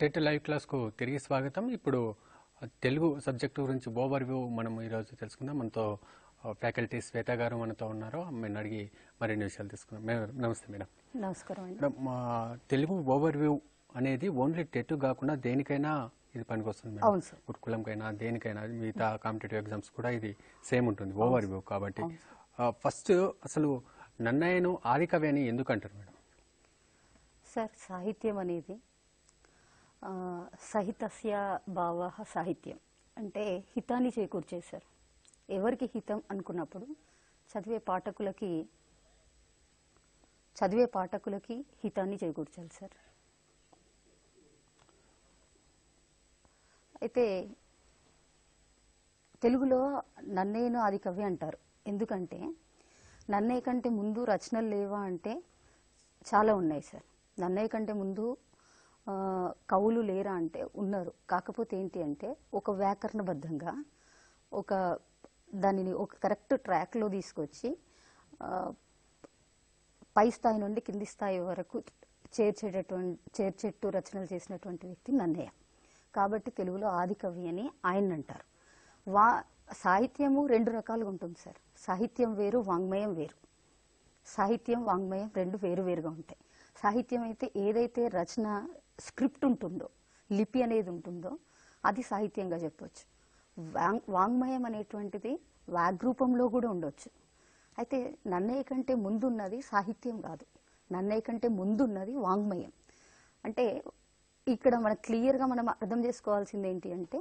TET live క్లాస్కు తిరిగి స్వాగతం ఇప్పుడు తెలుగు సబ్జెక్టు గురించి ఓవర్ వ్యూ మనం ఈరోజు తెలుసుకుందాం మనతో ఫ్యాకల్టీ శ్వేత గారు మనతో ఉన్నారు మేము అడిగి మరిన్ని విషయాలు తీసుకున్నాం నమస్తే మేడం నమస్కారం మా తెలుగు ఓవర్ వ్యూ అనేది ఓన్లీ టెట్ కాకుండా దేనికైనా ఇది పనికొస్తుంది మేడం గురుకులంకైనా దేనికైనా మిగతా కాంపిటేటివ్ ఎగ్జామ్స్ కూడా ఇది సేమ్ ఉంటుంది ఓవర్ వ్యూ కాబట్టి ఫస్ట్ అసలు నన్నయ్యను ఆదికవి అని ఎందుకు అంటారు మేడం సార్ సాహిత్యం అనేది సహితస్య భావ సాహిత్యం అంటే హితాన్ని చేకూర్చేశారు ఎవరికి హితం అనుకున్నప్పుడు చదివే పాఠకులకి చదివే పాఠకులకి హితాన్ని చేకూర్చాలి సార్ అయితే తెలుగులో నన్నయ్యను ఆది కవి అంటారు ఎందుకంటే నన్నయ్య కంటే ముందు రచనలు లేవా అంటే చాలా ఉన్నాయి సార్ నన్నయ్య కంటే ముందు కవులు లేరా అంటే ఉన్నారు కాకపోతే ఏంటి అంటే ఒక వ్యాకరణబద్ధంగా ఒక దానిని ఒక కరెక్ట్ ట్రాక్లో తీసుకొచ్చి పై స్థాయి నుండి కింది స్థాయి వరకు చేర్చేటటువంటి చేర్చెట్టు రచనలు చేసినటువంటి వ్యక్తి నన్నయ్య కాబట్టి తెలుగులో ఆది కవి అని ఆయన అంటారు వా సాహిత్యము రెండు రకాలుగా ఉంటుంది సార్ సాహిత్యం వేరు వాంగ్మయం వేరు సాహిత్యం వాంగ్మయం రెండు వేరు వేరుగా ఉంటాయి సాహిత్యం అయితే ఏదైతే రచన స్క్రిప్ట్ ఉంటుందో లిపి అనేది ఉంటుందో అది సాహిత్యంగా చెప్పవచ్చు వాంగ్ వాంగ్మయం అనేటువంటిది వాగ్రూపంలో కూడా ఉండొచ్చు అయితే నన్నయ్య కంటే ముందున్నది సాహిత్యం కాదు నన్నయ్య కంటే ముందున్నది వాంగ్మయం అంటే ఇక్కడ మనం క్లియర్గా మనం అర్థం చేసుకోవాల్సింది ఏంటి అంటే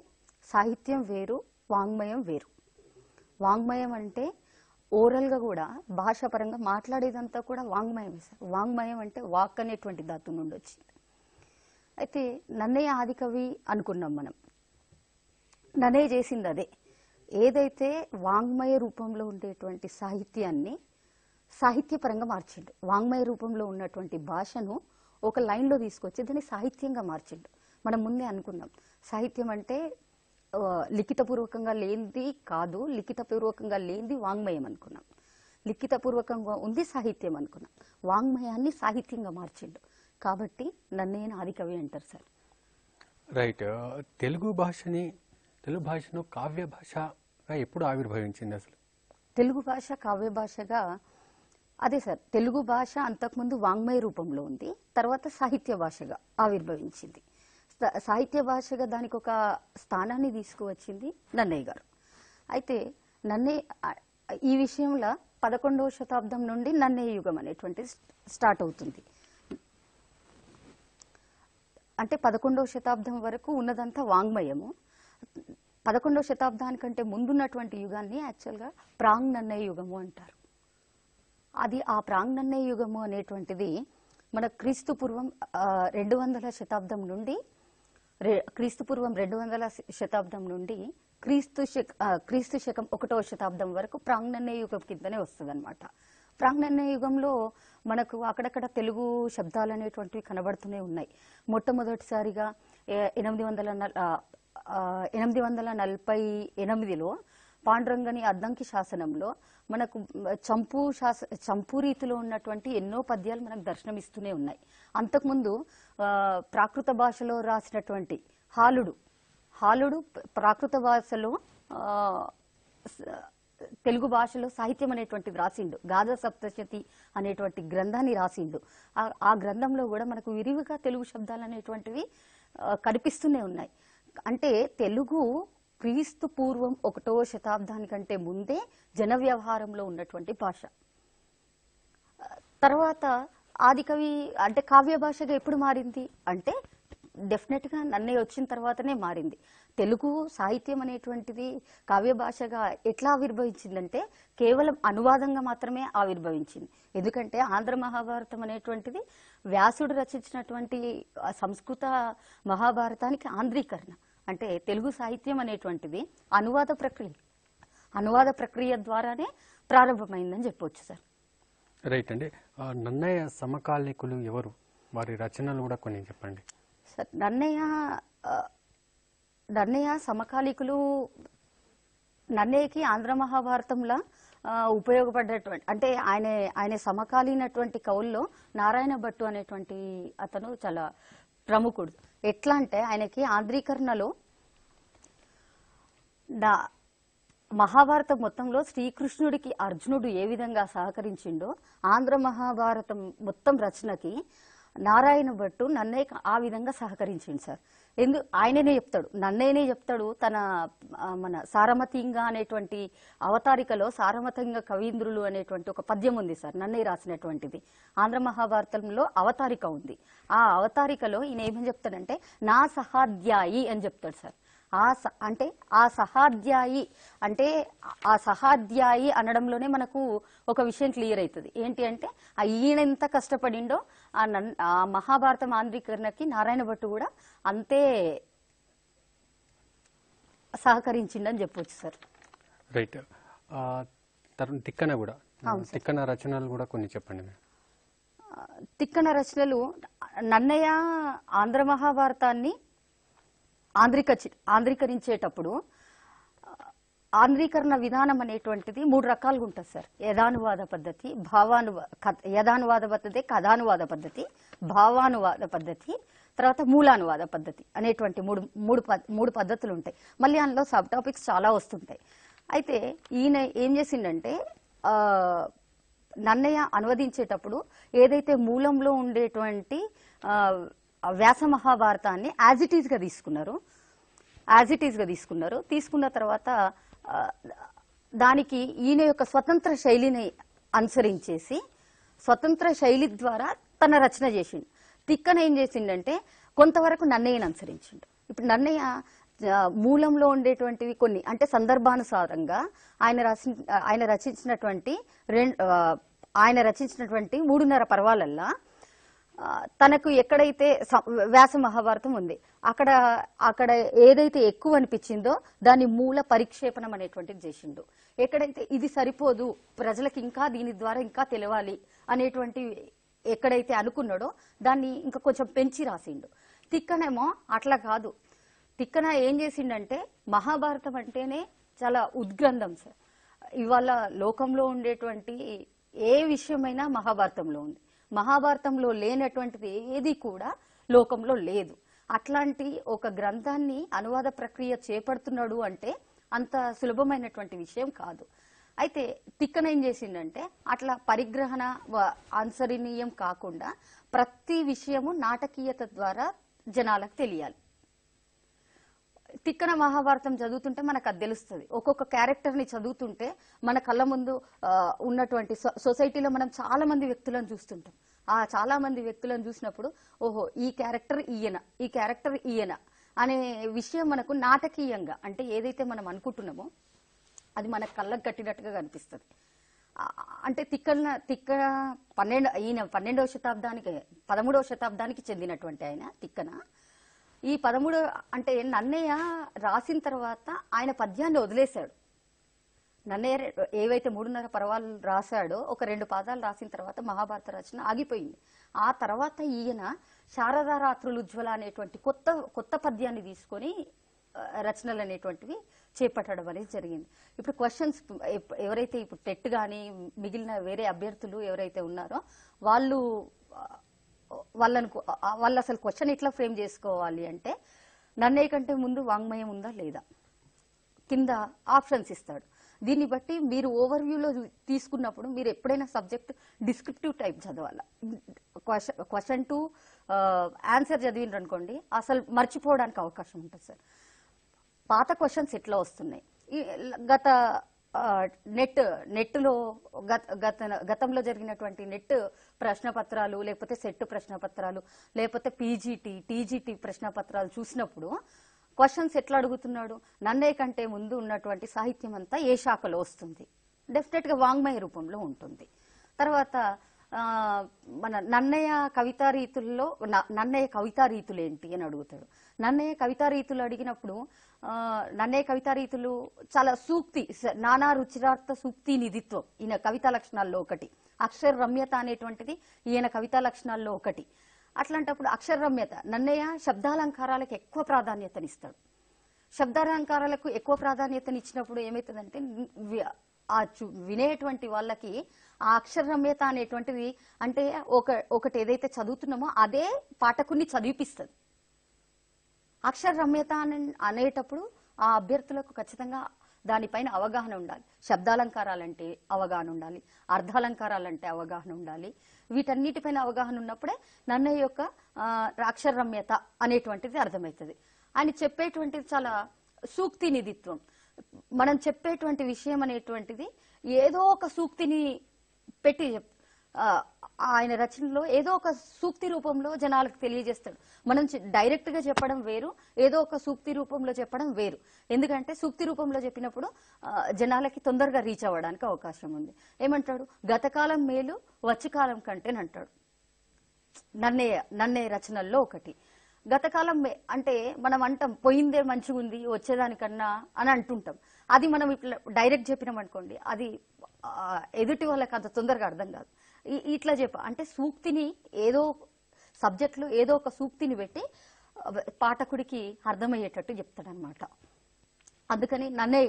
సాహిత్యం వేరు వాంగ్మయం వేరు వాంగ్మయం అంటే ఓరల్గా కూడా భాషాపరంగా మాట్లాడేదంతా కూడా వాంగ్మయం వాంగ్మయం అంటే వాక్ అనేటువంటి ధాతు నుండి వచ్చింది అయితే నన్నయ్య ఆదికవి అనుకున్నాం మనం నన్నయ్య చేసింది అదే ఏదైతే వాంగ్మయ రూపంలో ఉండేటువంటి సాహిత్యాన్ని సాహిత్యపరంగా మార్చిండు వాంగ్మయ రూపంలో ఉన్నటువంటి భాషను ఒక లైన్లో తీసుకొచ్చి దాన్ని సాహిత్యంగా మార్చిండు మనం ముందే అనుకున్నాం సాహిత్యం అంటే లిఖితపూర్వకంగా లేనిది కాదు లిఖితపూర్వకంగా లేనిది వాంగ్మయం అనుకున్నాం లిఖితపూర్వకంగా ఉంది సాహిత్యం అనుకున్నాం వాంగ్మయాన్ని సాహిత్యంగా మార్చిండు కాబట్టి నన్నయ్యను ఆదికవి అంటారు సార్ రైట్ తెలుగు భాషని తెలుగు భాషను కావ్య భాషగా ఎప్పుడు ఆవిర్భవించింది అసలు తెలుగు భాష కావ్య భాషగా అదే సార్ తెలుగు భాష అంతకుముందు వాంగ్మయ రూపంలో ఉంది తర్వాత సాహిత్య భాషగా ఆవిర్భవించింది సాహిత్య భాషగా దానికి ఒక స్థానాన్ని తీసుకువచ్చింది నన్నయ్య గారు అయితే నన్నయ్య ఈ విషయంలో పదకొండవ శతాబ్దం నుండి నన్నయ్య యుగం అనేటువంటిది స్టార్ట్ అవుతుంది అంటే పదకొండవ శతాబ్దం వరకు ఉన్నదంతా వాంగ్మయము పదకొండవ శతాబ్దానికంటే ముందున్నటువంటి యుగాన్ని యాక్చువల్గా ప్రాంగ్నన్నయ యుగము అంటారు అది ఆ ప్రాంగ్ ప్రాంగ్నన్నయ యుగము అనేటువంటిది మన క్రీస్తు పూర్వం రెండు వందల శతాబ్దం నుండి క్రీస్తు పూర్వం రెండు వందల శతాబ్దం నుండి క్రీస్తు శక క్రీస్తు శకం ఒకటో శతాబ్దం వరకు ప్రాంగ్ ప్రాంగ్నన్నయ యుగం కిందనే వస్తుంది అనమాట ప్రాంగణ యుగంలో మనకు అక్కడక్కడ తెలుగు శబ్దాలు అనేటువంటివి కనబడుతూనే ఉన్నాయి మొట్టమొదటిసారిగా ఎనిమిది వందల ఎనిమిది వందల నలభై ఎనిమిదిలో పాండురంగని అద్దంకి శాసనంలో మనకు చంపు శాస చంపు రీతిలో ఉన్నటువంటి ఎన్నో పద్యాలు మనకు దర్శనమిస్తూనే ఉన్నాయి అంతకుముందు ప్రాకృత భాషలో రాసినటువంటి హాలుడు హాలుడు ప్రాకృత భాషలో తెలుగు భాషలో సాహిత్యం అనేటువంటి వ్రాసిండు గాథ సప్తశతి అనేటువంటి గ్రంథాన్ని రాసిండు ఆ గ్రంథంలో కూడా మనకు విరివిగా తెలుగు శబ్దాలు అనేటువంటివి కనిపిస్తూనే ఉన్నాయి అంటే తెలుగు క్రీస్తు పూర్వం ఒకటో శతాబ్దానికంటే ముందే జన వ్యవహారంలో ఉన్నటువంటి భాష తర్వాత ఆదికవి అంటే కావ్య భాషగా ఎప్పుడు మారింది అంటే డెఫినెట్గా నన్నయ్య వచ్చిన తర్వాతనే మారింది తెలుగు సాహిత్యం అనేటువంటిది కావ్య భాషగా ఎట్లా ఆవిర్భవించిందంటే కేవలం అనువాదంగా మాత్రమే ఆవిర్భవించింది ఎందుకంటే ఆంధ్ర మహాభారతం అనేటువంటిది వ్యాసుడు రచించినటువంటి సంస్కృత మహాభారతానికి ఆంధ్రీకరణ అంటే తెలుగు సాహిత్యం అనేటువంటిది అనువాద ప్రక్రియ అనువాద ప్రక్రియ ద్వారానే ప్రారంభమైందని చెప్పవచ్చు సార్ రైట్ అండి నన్నయ్య సమకాలీకులు ఎవరు వారి రచనలు కూడా కొన్ని చెప్పండి సార్ నన్నయ్య నన్నయ్య సమకాలీకులు నన్నయ్యకి ఆంధ్ర మహాభారతంలా ఉపయోగపడేటువంటి అంటే ఆయన ఆయన సమకాలీనటువంటి కవుల్లో నారాయణ భట్టు అనేటువంటి అతను చాలా ప్రముఖుడు ఎట్లా అంటే ఆయనకి ఆంధ్రీకరణలో మహాభారతం మొత్తంలో శ్రీకృష్ణుడికి అర్జునుడు ఏ విధంగా సహకరించిండో ఆంధ్ర మహాభారతం మొత్తం రచనకి నారాయణ భట్టు నన్నయ్య ఆ విధంగా సహకరించింది సార్ ఎందు ఆయననే చెప్తాడు నన్నయ్యనే చెప్తాడు తన మన సారమతింగా అనేటువంటి అవతారికలో సారమతింగ కవీంద్రులు అనేటువంటి ఒక పద్యం ఉంది సార్ నన్నయ్య రాసినటువంటిది ఆంధ్ర మహాభారతంలో అవతారిక ఉంది ఆ అవతారికలో ఈయన ఏమని చెప్తాడంటే నా సహాధ్యాయి అని చెప్తాడు సార్ ఆ అంటే ఆ సహాధ్యాయి అంటే ఆ సహాధ్యాయి అనడంలోనే మనకు ఒక విషయం క్లియర్ అవుతుంది ఏంటి అంటే ఆ ఈయన ఎంత కష్టపడిండో ఆ నన్ ఆ మహాభారత మాంద్రీకరణకి నారాయణ భట్టు కూడా అంతే సహకరించిండని చెప్పవచ్చు సార్ రైట్ తిక్కన కూడా తిక్కన రచనలు కూడా కొన్ని చెప్పండి తిక్కన రచనలు నన్నయ్య ఆంధ్ర మహాభారతాన్ని ఆంధ్రీక ఆంధ్రీకరించేటప్పుడు ఆంధ్రీకరణ విధానం అనేటువంటిది మూడు రకాలుగా ఉంటుంది సార్ యథానువాద పద్ధతి భావానువా యథానువాద పద్ధతి కథానువాద పద్ధతి భావానువాద పద్ధతి తర్వాత మూలానువాద పద్ధతి అనేటువంటి మూడు మూడు మూడు పద్ధతులు ఉంటాయి మళ్ళీ అందులో సబ్ టాపిక్స్ చాలా వస్తుంటాయి అయితే ఈయన ఏం చేసిందంటే నన్నయ్య అనువదించేటప్పుడు ఏదైతే మూలంలో ఉండేటువంటి వ్యాస మహాభారతాన్ని యాజ్ ఇట్ ఈస్గా తీసుకున్నారు యాజ్ ఇట్ ఈస్గా తీసుకున్నారు తీసుకున్న తర్వాత దానికి ఈయన యొక్క స్వతంత్ర శైలిని అనుసరించేసి స్వతంత్ర శైలి ద్వారా తన రచన చేసిండు తిక్కన ఏం చేసిండంటే కొంతవరకు నన్నయ్యను అనుసరించిండు ఇప్పుడు నన్నయ్య మూలంలో ఉండేటువంటివి కొన్ని అంటే సందర్భానుసారంగా ఆయన రచి ఆయన రచించినటువంటి రెండు ఆయన రచించినటువంటి మూడున్నర పర్వాలల్లా తనకు ఎక్కడైతే వ్యాస మహాభారతం ఉంది అక్కడ అక్కడ ఏదైతే ఎక్కువ అనిపించిందో దాని మూల పరిక్షేపణం అనేటువంటిది చేసిండు ఎక్కడైతే ఇది సరిపోదు ప్రజలకు ఇంకా దీని ద్వారా ఇంకా తెలియాలి అనేటువంటి ఎక్కడైతే అనుకున్నాడో దాన్ని ఇంకా కొంచెం పెంచి రాసిండు తిక్కనేమో అట్లా కాదు తిక్కన ఏం చేసిండంటే మహాభారతం అంటేనే చాలా ఉద్గ్రంథం సార్ ఇవాళ లోకంలో ఉండేటువంటి ఏ విషయమైనా మహాభారతంలో ఉంది మహాభారతంలో లేనటువంటిది ఏది కూడా లోకంలో లేదు అట్లాంటి ఒక గ్రంథాన్ని అనువాద ప్రక్రియ చేపడుతున్నాడు అంటే అంత సులభమైనటువంటి విషయం కాదు అయితే తిక్కన ఏం చేసిందంటే అట్లా పరిగ్రహణ అనుసరణీయం కాకుండా ప్రతి విషయము నాటకీయత ద్వారా జనాలకు తెలియాలి తిక్కన మహాభారతం చదువుతుంటే మనకు అది తెలుస్తుంది ఒక్కొక్క క్యారెక్టర్ని చదువుతుంటే మన కళ్ళ ముందు ఉన్నటువంటి సొసైటీలో మనం చాలా మంది వ్యక్తులను చూస్తుంటాం ఆ చాలా మంది వ్యక్తులను చూసినప్పుడు ఓహో ఈ క్యారెక్టర్ ఈయన ఈ క్యారెక్టర్ ఈయన అనే విషయం మనకు నాటకీయంగా అంటే ఏదైతే మనం అనుకుంటున్నామో అది మన కళ్ళకు కట్టినట్టుగా కనిపిస్తుంది అంటే తిక్కన తిక్క పన్నెండు ఈయన పన్నెండవ శతాబ్దానికి పదమూడవ శతాబ్దానికి చెందినటువంటి ఆయన తిక్కన ఈ పదమూడు అంటే నన్నయ్య రాసిన తర్వాత ఆయన పద్యాన్ని వదిలేశాడు నన్నయ్య ఏవైతే మూడున్నర పర్వాలు రాశాడో ఒక రెండు పాదాలు రాసిన తర్వాత మహాభారత రచన ఆగిపోయింది ఆ తర్వాత ఈయన శారదారాత్రులు ఉజ్వల అనేటువంటి కొత్త కొత్త పద్యాన్ని తీసుకొని రచనలు అనేటువంటివి చేపట్టడం అనేది జరిగింది ఇప్పుడు క్వశ్చన్స్ ఎవరైతే ఇప్పుడు టెట్ కానీ మిగిలిన వేరే అభ్యర్థులు ఎవరైతే ఉన్నారో వాళ్ళు వాళ్ళను వాళ్ళు అసలు క్వశ్చన్ ఎట్లా ఫ్రేమ్ చేసుకోవాలి అంటే నన్నయ్య కంటే ముందు వాంగ్మయం ఉందా లేదా కింద ఆప్షన్స్ ఇస్తాడు దీన్ని బట్టి మీరు ఓవర్వ్యూలో తీసుకున్నప్పుడు మీరు ఎప్పుడైనా సబ్జెక్ట్ డిస్క్రిప్టివ్ టైప్ చదవాలి క్వశ్చన్ క్వశ్చన్ టు ఆన్సర్ చదివినారు అనుకోండి అసలు మర్చిపోవడానికి అవకాశం ఉంటుంది సార్ పాత క్వశ్చన్స్ ఎట్లా వస్తున్నాయి గత నెట్ నెట్లో గత గత గతంలో జరిగినటువంటి నెట్ ప్రశ్న పత్రాలు లేకపోతే సెట్ ప్రశ్న పత్రాలు లేకపోతే పీజీటీ టీజీటీ ప్రశ్న పత్రాలు చూసినప్పుడు క్వశ్చన్స్ ఎట్లా అడుగుతున్నాడు నన్నే కంటే ముందు ఉన్నటువంటి సాహిత్యం అంతా ఏ శాఖలో వస్తుంది గా వాంగ్మయ రూపంలో ఉంటుంది తర్వాత మన నన్నయ్య కవితా రీతుల్లో నన్నయ్య కవితా రీతులు ఏంటి అని అడుగుతాడు నన్నయ్య కవితా రీతులు అడిగినప్పుడు నన్నయ్య కవితా రీతులు చాలా సూక్తి నానా రుచిరార్థ సూక్తి నిధిత్వం ఈయన కవితా లక్షణాల్లో ఒకటి అక్షర రమ్యత అనేటువంటిది ఈయన కవితా లక్షణాల్లో ఒకటి అట్లాంటప్పుడు అక్షరరమ్యత నన్నయ్య శబ్దాలంకారాలకు ఎక్కువ ప్రాధాన్యతనిస్తాడు శబ్దాలంకారాలకు ఎక్కువ ప్రాధాన్యతనిచ్చినప్పుడు ఏమవుతుందంటే ఆ వినేటువంటి వాళ్ళకి ఆ అక్షర రమ్యత అనేటువంటిది అంటే ఒక ఒకటి ఏదైతే చదువుతున్నామో అదే పాఠకుని చదివిపిస్తుంది అక్షరరమ్యత అనేటప్పుడు ఆ అభ్యర్థులకు ఖచ్చితంగా దానిపైన అవగాహన ఉండాలి శబ్దాలంకారాలంటే అవగాహన ఉండాలి అర్ధాలంకారాలంటే అవగాహన ఉండాలి వీటన్నిటిపైన అవగాహన ఉన్నప్పుడే నన్నయ్య యొక్క అక్షరరమ్యత అనేటువంటిది అర్థమవుతుంది ఆయన చెప్పేటువంటిది చాలా సూక్తి నిధిత్వం మనం చెప్పేటువంటి విషయం అనేటువంటిది ఏదో ఒక సూక్తిని పెట్టి ఆయన రచనలో ఏదో ఒక సూక్తి రూపంలో జనాలకు తెలియజేస్తాడు మనం డైరెక్ట్ గా చెప్పడం వేరు ఏదో ఒక సూక్తి రూపంలో చెప్పడం వేరు ఎందుకంటే సూక్తి రూపంలో చెప్పినప్పుడు జనాలకి తొందరగా రీచ్ అవ్వడానికి అవకాశం ఉంది ఏమంటాడు గతకాలం మేలు వచ్చకాలం అంటాడు నన్నే నన్నే రచనల్లో ఒకటి గతకాలం అంటే మనం అంటాం పోయిందే మంచిగుంది వచ్చేదానికన్నా అని అంటుంటాం అది మనం ఇట్లా డైరెక్ట్ చెప్పినాం అనుకోండి అది ఎదుటి వాళ్ళకి అంత తొందరగా అర్థం కాదు ఇట్లా చెప్ప అంటే సూక్తిని ఏదో సబ్జెక్ట్లో ఏదో ఒక సూక్తిని పెట్టి పాఠకుడికి అర్థమయ్యేటట్టు చెప్తాడనమాట అందుకని నన్నే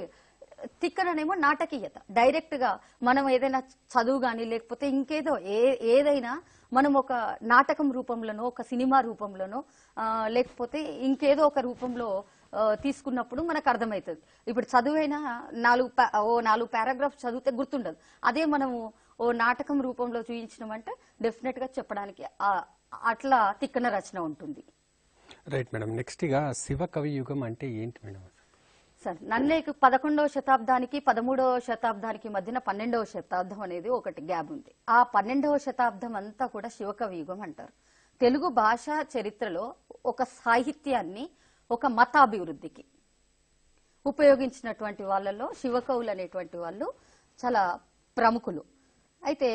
తిక్కననేమో నాటకీయత డైరెక్ట్ గా మనం ఏదైనా చదువు కానీ లేకపోతే ఇంకేదో ఏ ఏదైనా మనం ఒక నాటకం రూపంలోనో ఒక సినిమా రూపంలోనో లేకపోతే ఇంకేదో ఒక రూపంలో తీసుకున్నప్పుడు మనకు అర్థమవుతుంది ఇప్పుడు చదువైనా నాలుగు ఓ నాలుగు పారాగ్రాఫ్ చదివితే గుర్తుండదు అదే మనము ఓ నాటకం రూపంలో చూపించడం అంటే డెఫినెట్గా చెప్పడానికి అట్లా తిక్కన రచన ఉంటుంది రైట్ మేడం నెక్స్ట్ గా శివ కవి యుగం అంటే ఏంటి మేడం సార్ నన్నేక పదకొండవ శతాబ్దానికి పదమూడవ శతాబ్దానికి మధ్యన పన్నెండవ శతాబ్దం అనేది ఒకటి గ్యాప్ ఉంది ఆ పన్నెండవ శతాబ్దం అంతా కూడా శివకవి యుగం అంటారు తెలుగు భాష చరిత్రలో ఒక సాహిత్యాన్ని ఒక మతాభివృద్ధికి ఉపయోగించినటువంటి వాళ్ళలో శివకవులు అనేటువంటి వాళ్ళు చాలా ప్రముఖులు అయితే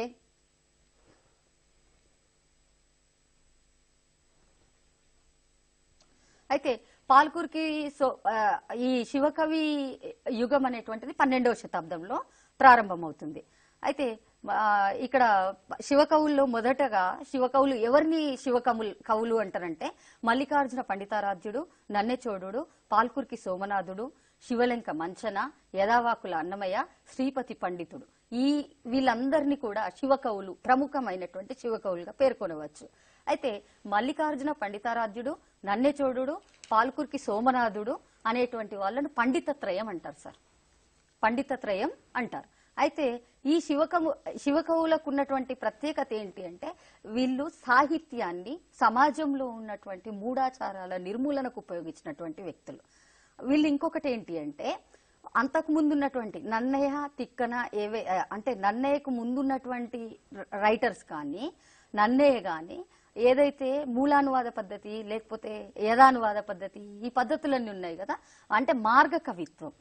అయితే పాల్కూర్కి సో ఈ శివకవి యుగం అనేటువంటిది పన్నెండవ శతాబ్దంలో ప్రారంభమవుతుంది అయితే ఇక్కడ శివకవుల్లో మొదటగా శివకవులు ఎవరిని శివకవులు కవులు అంటారంటే మల్లికార్జున పండితారాధ్యుడు నన్నెచోడు పాల్కుర్కి సోమనాథుడు శివలంక మంచన యదావాకుల అన్నమయ్య శ్రీపతి పండితుడు ఈ వీళ్ళందరినీ కూడా శివకవులు ప్రముఖమైనటువంటి శివకవులుగా పేర్కొనవచ్చు అయితే మల్లికార్జున పండితారాధ్యుడు నన్నెచోడు పాల్కుర్కి సోమనాథుడు అనేటువంటి వాళ్ళను పండితత్రయం అంటారు సార్ పండితత్రయం అంటారు అయితే ఈ శివకవు శివకవులకు ఉన్నటువంటి ప్రత్యేకత ఏంటి అంటే వీళ్ళు సాహిత్యాన్ని సమాజంలో ఉన్నటువంటి మూఢాచారాల నిర్మూలనకు ఉపయోగించినటువంటి వ్యక్తులు వీళ్ళు ఇంకొకటి ఏంటి అంటే అంతకు ముందున్నటువంటి నన్నయ్య తిక్కన ఏవే అంటే నన్నయ్యకు ముందున్నటువంటి రైటర్స్ కానీ నన్నయ్య కానీ ఏదైతే మూలానువాద పద్ధతి లేకపోతే యదానువాద పద్ధతి ఈ పద్ధతులన్నీ ఉన్నాయి కదా అంటే మార్గ కవిత్వం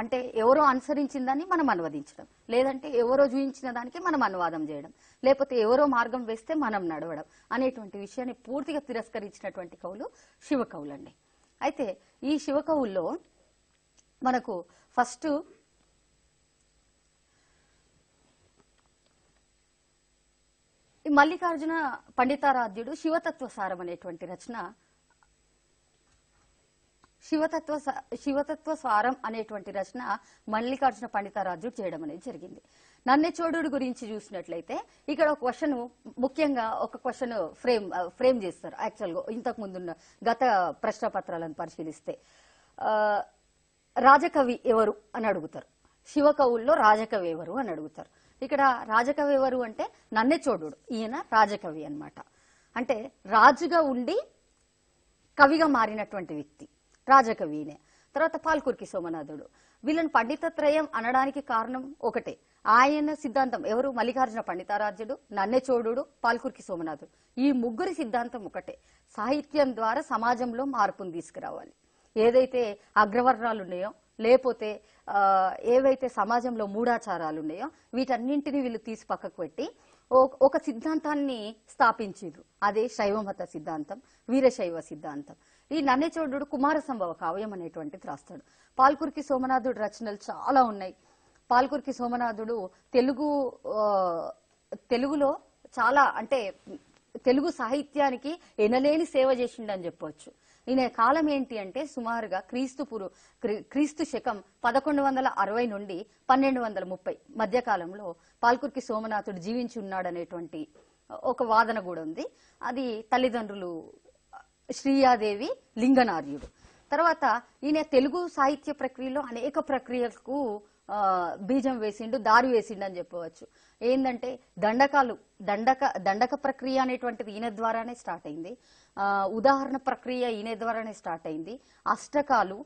అంటే ఎవరో అనుసరించిన దాన్ని మనం అనువదించడం లేదంటే ఎవరో చూపించిన దానికి మనం అనువాదం చేయడం లేకపోతే ఎవరో మార్గం వేస్తే మనం నడవడం అనేటువంటి విషయాన్ని పూర్తిగా తిరస్కరించినటువంటి కవులు శివకవులండి అయితే ఈ శివకవుల్లో మనకు ఫస్ట్ ఈ మల్లికార్జున పండితారాధ్యుడు శివతత్వ సారం అనేటువంటి రచన శివతత్వ శివతత్వ సారం అనేటువంటి రచన మల్లికార్జున పండితారాధ్యుడు చేయడం అనేది జరిగింది నన్నే గురించి చూసినట్లయితే ఇక్కడ ఒక క్వశ్చన్ ముఖ్యంగా ఒక క్వశ్చన్ ఫ్రేమ్ ఫ్రేమ్ చేస్తారు యాక్చువల్గా ఇంతకు ముందున్న గత ప్రశ్న పత్రాలను పరిశీలిస్తే రాజకవి ఎవరు అని అడుగుతారు శివకవుల్లో రాజకవి ఎవరు అని అడుగుతారు ఇక్కడ రాజకవి ఎవరు అంటే నన్నే చోడుడు ఈయన రాజకవి అనమాట అంటే రాజుగా ఉండి కవిగా మారినటువంటి వ్యక్తి రాజకవినే తర్వాత పాల్కుర్కి సోమనాథుడు వీళ్ళని పండితత్రయం అనడానికి కారణం ఒకటే ఆయన సిద్ధాంతం ఎవరు మల్లికార్జున పండితారాధ్యుడు నన్నే చోడు పాల్కుర్కి సోమనాథుడు ఈ ముగ్గురి సిద్ధాంతం ఒకటే సాహిత్యం ద్వారా సమాజంలో మార్పును తీసుకురావాలి ఏదైతే అగ్రవర్ణాలు ఉన్నాయో లేకపోతే ఏవైతే సమాజంలో మూఢాచారాలు ఉన్నాయో వీటన్నింటినీ వీళ్ళు తీసి పక్కకు పెట్టి ఒక సిద్ధాంతాన్ని స్థాపించారు అదే శైవమత సిద్ధాంతం వీరశైవ సిద్ధాంతం ఈ నన్నెచోడు కుమార సంభవ కావ్యం అనేటువంటిది రాస్తాడు పాల్కురికి సోమనాథుడు రచనలు చాలా ఉన్నాయి పాల్కురికి సోమనాథుడు తెలుగు తెలుగులో చాలా అంటే తెలుగు సాహిత్యానికి ఎనలేని సేవ చేసిండని చెప్పవచ్చు ఈయన కాలం ఏంటి అంటే సుమారుగా క్రీస్తు పురు క్రీస్తు శకం పదకొండు వందల అరవై నుండి పన్నెండు వందల ముప్పై మధ్యకాలంలో పాల్కుర్కి సోమనాథుడు జీవించి ఉన్నాడనేటువంటి ఒక వాదన కూడా ఉంది అది తల్లిదండ్రులు శ్రీయాదేవి లింగనార్యుడు తర్వాత ఈయన తెలుగు సాహిత్య ప్రక్రియలో అనేక ప్రక్రియలకు బీజం వేసిండు దారి వేసిండు అని చెప్పవచ్చు ఏంటంటే దండకాలు దండక దండక ప్రక్రియ అనేటువంటిది ఈయన ద్వారానే స్టార్ట్ అయింది ఉదాహరణ ప్రక్రియ ఈయన ద్వారానే స్టార్ట్ అయింది అష్టకాలు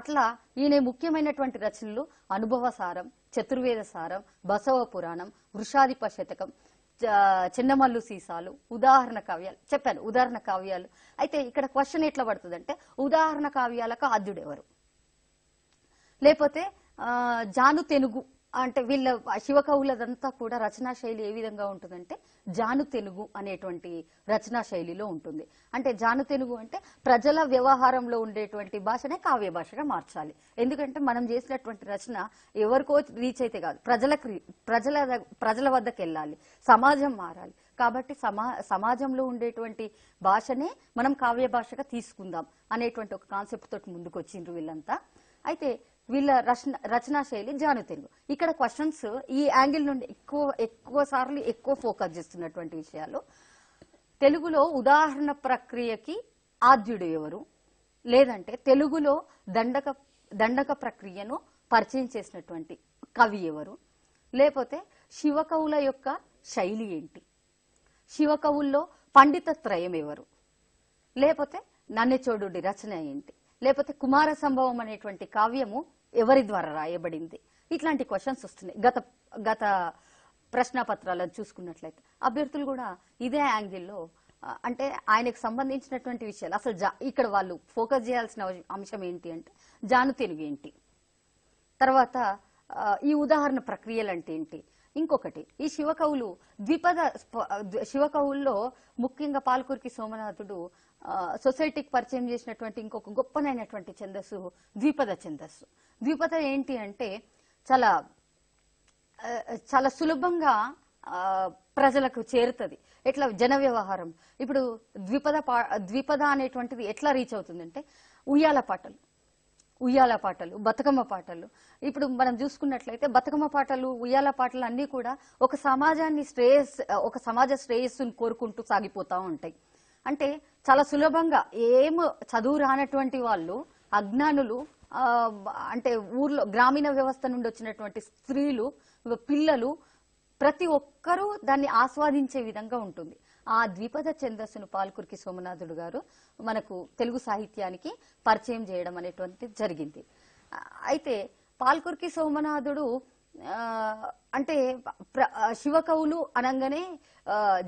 అట్లా ఈయన ముఖ్యమైనటువంటి రచనలు అనుభవ సారం చతుర్వేద సారం బసవ పురాణం వృషాధిప శతకం చిన్నమల్లు సీసాలు ఉదాహరణ కావ్యాలు చెప్పాను ఉదాహరణ కావ్యాలు అయితే ఇక్కడ క్వశ్చన్ ఎట్లా పడుతుందంటే ఉదాహరణ కావ్యాలకు ఆద్యుడెవరు లేకపోతే జాను తెలుగు అంటే వీళ్ళ శివకవులదంతా కూడా రచనా శైలి ఏ విధంగా ఉంటుందంటే జాను తెలుగు అనేటువంటి రచనా శైలిలో ఉంటుంది అంటే జాను తెలుగు అంటే ప్రజల వ్యవహారంలో ఉండేటువంటి భాషనే కావ్య భాషగా మార్చాలి ఎందుకంటే మనం చేసినటువంటి రచన ఎవరికో రీచ్ అయితే కాదు ప్రజలకు ప్రజల ప్రజల వద్దకు వెళ్ళాలి సమాజం మారాలి కాబట్టి సమా సమాజంలో ఉండేటువంటి భాషనే మనం కావ్య భాషగా తీసుకుందాం అనేటువంటి ఒక కాన్సెప్ట్ తోటి ముందుకు వచ్చిండ్రు వీళ్ళంతా అయితే వీళ్ళ రచన రచనా శైలి జాను తెలుగు ఇక్కడ క్వశ్చన్స్ ఈ యాంగిల్ నుండి ఎక్కువ ఎక్కువ సార్లు ఎక్కువ ఫోకస్ చేస్తున్నటువంటి విషయాలు తెలుగులో ఉదాహరణ ప్రక్రియకి ఆద్యుడు ఎవరు లేదంటే తెలుగులో దండక దండక ప్రక్రియను పరిచయం చేసినటువంటి కవి ఎవరు లేకపోతే శివకవుల యొక్క శైలి ఏంటి శివకవుల్లో పండిత త్రయం ఎవరు లేకపోతే నన్నెచోడు రచన ఏంటి లేకపోతే కుమార సంభవం అనేటువంటి కావ్యము ఎవరి ద్వారా రాయబడింది ఇట్లాంటి క్వశ్చన్స్ వస్తున్నాయి గత గత ప్రశ్న పత్రాలను చూసుకున్నట్లయితే అభ్యర్థులు కూడా ఇదే యాంగిల్లో అంటే ఆయనకు సంబంధించినటువంటి విషయాలు అసలు ఇక్కడ వాళ్ళు ఫోకస్ చేయాల్సిన అంశం ఏంటి అంటే జాను తెలుగు ఏంటి తర్వాత ఈ ఉదాహరణ ప్రక్రియలు అంటే ఏంటి ఇంకొకటి ఈ శివకవులు ద్విపద శివకవుల్లో ముఖ్యంగా పాల్కురికి సోమనాథుడు సొసైటీకి పరిచయం చేసినటువంటి ఇంకొక గొప్పనైనటువంటి ఛందస్సు ద్విపద ఛందస్సు ద్విపద ఏంటి అంటే చాలా చాలా సులభంగా ప్రజలకు చేరుతుంది ఎట్లా జన వ్యవహారం ఇప్పుడు ద్విపద పా ద్విపద అనేటువంటిది ఎట్లా రీచ్ అవుతుందంటే ఉయ్యాల పాటలు ఉయ్యాల పాటలు బతుకమ్మ పాటలు ఇప్పుడు మనం చూసుకున్నట్లయితే బతుకమ్మ పాటలు ఉయ్యాల పాటలు అన్నీ కూడా ఒక సమాజాన్ని శ్రేయస్ ఒక సమాజ శ్రేయస్సును కోరుకుంటూ సాగిపోతూ ఉంటాయి అంటే చాలా సులభంగా ఏం చదువు రానటువంటి వాళ్ళు అజ్ఞానులు అంటే ఊర్లో గ్రామీణ వ్యవస్థ నుండి వచ్చినటువంటి స్త్రీలు పిల్లలు ప్రతి ఒక్కరూ దాన్ని ఆస్వాదించే విధంగా ఉంటుంది ఆ ద్విపద ఛందస్సును పాల్కురికి సోమనాథుడు గారు మనకు తెలుగు సాహిత్యానికి పరిచయం చేయడం అనేటువంటిది జరిగింది అయితే పాల్కురికి సోమనాథుడు అంటే శివ కవులు అనగానే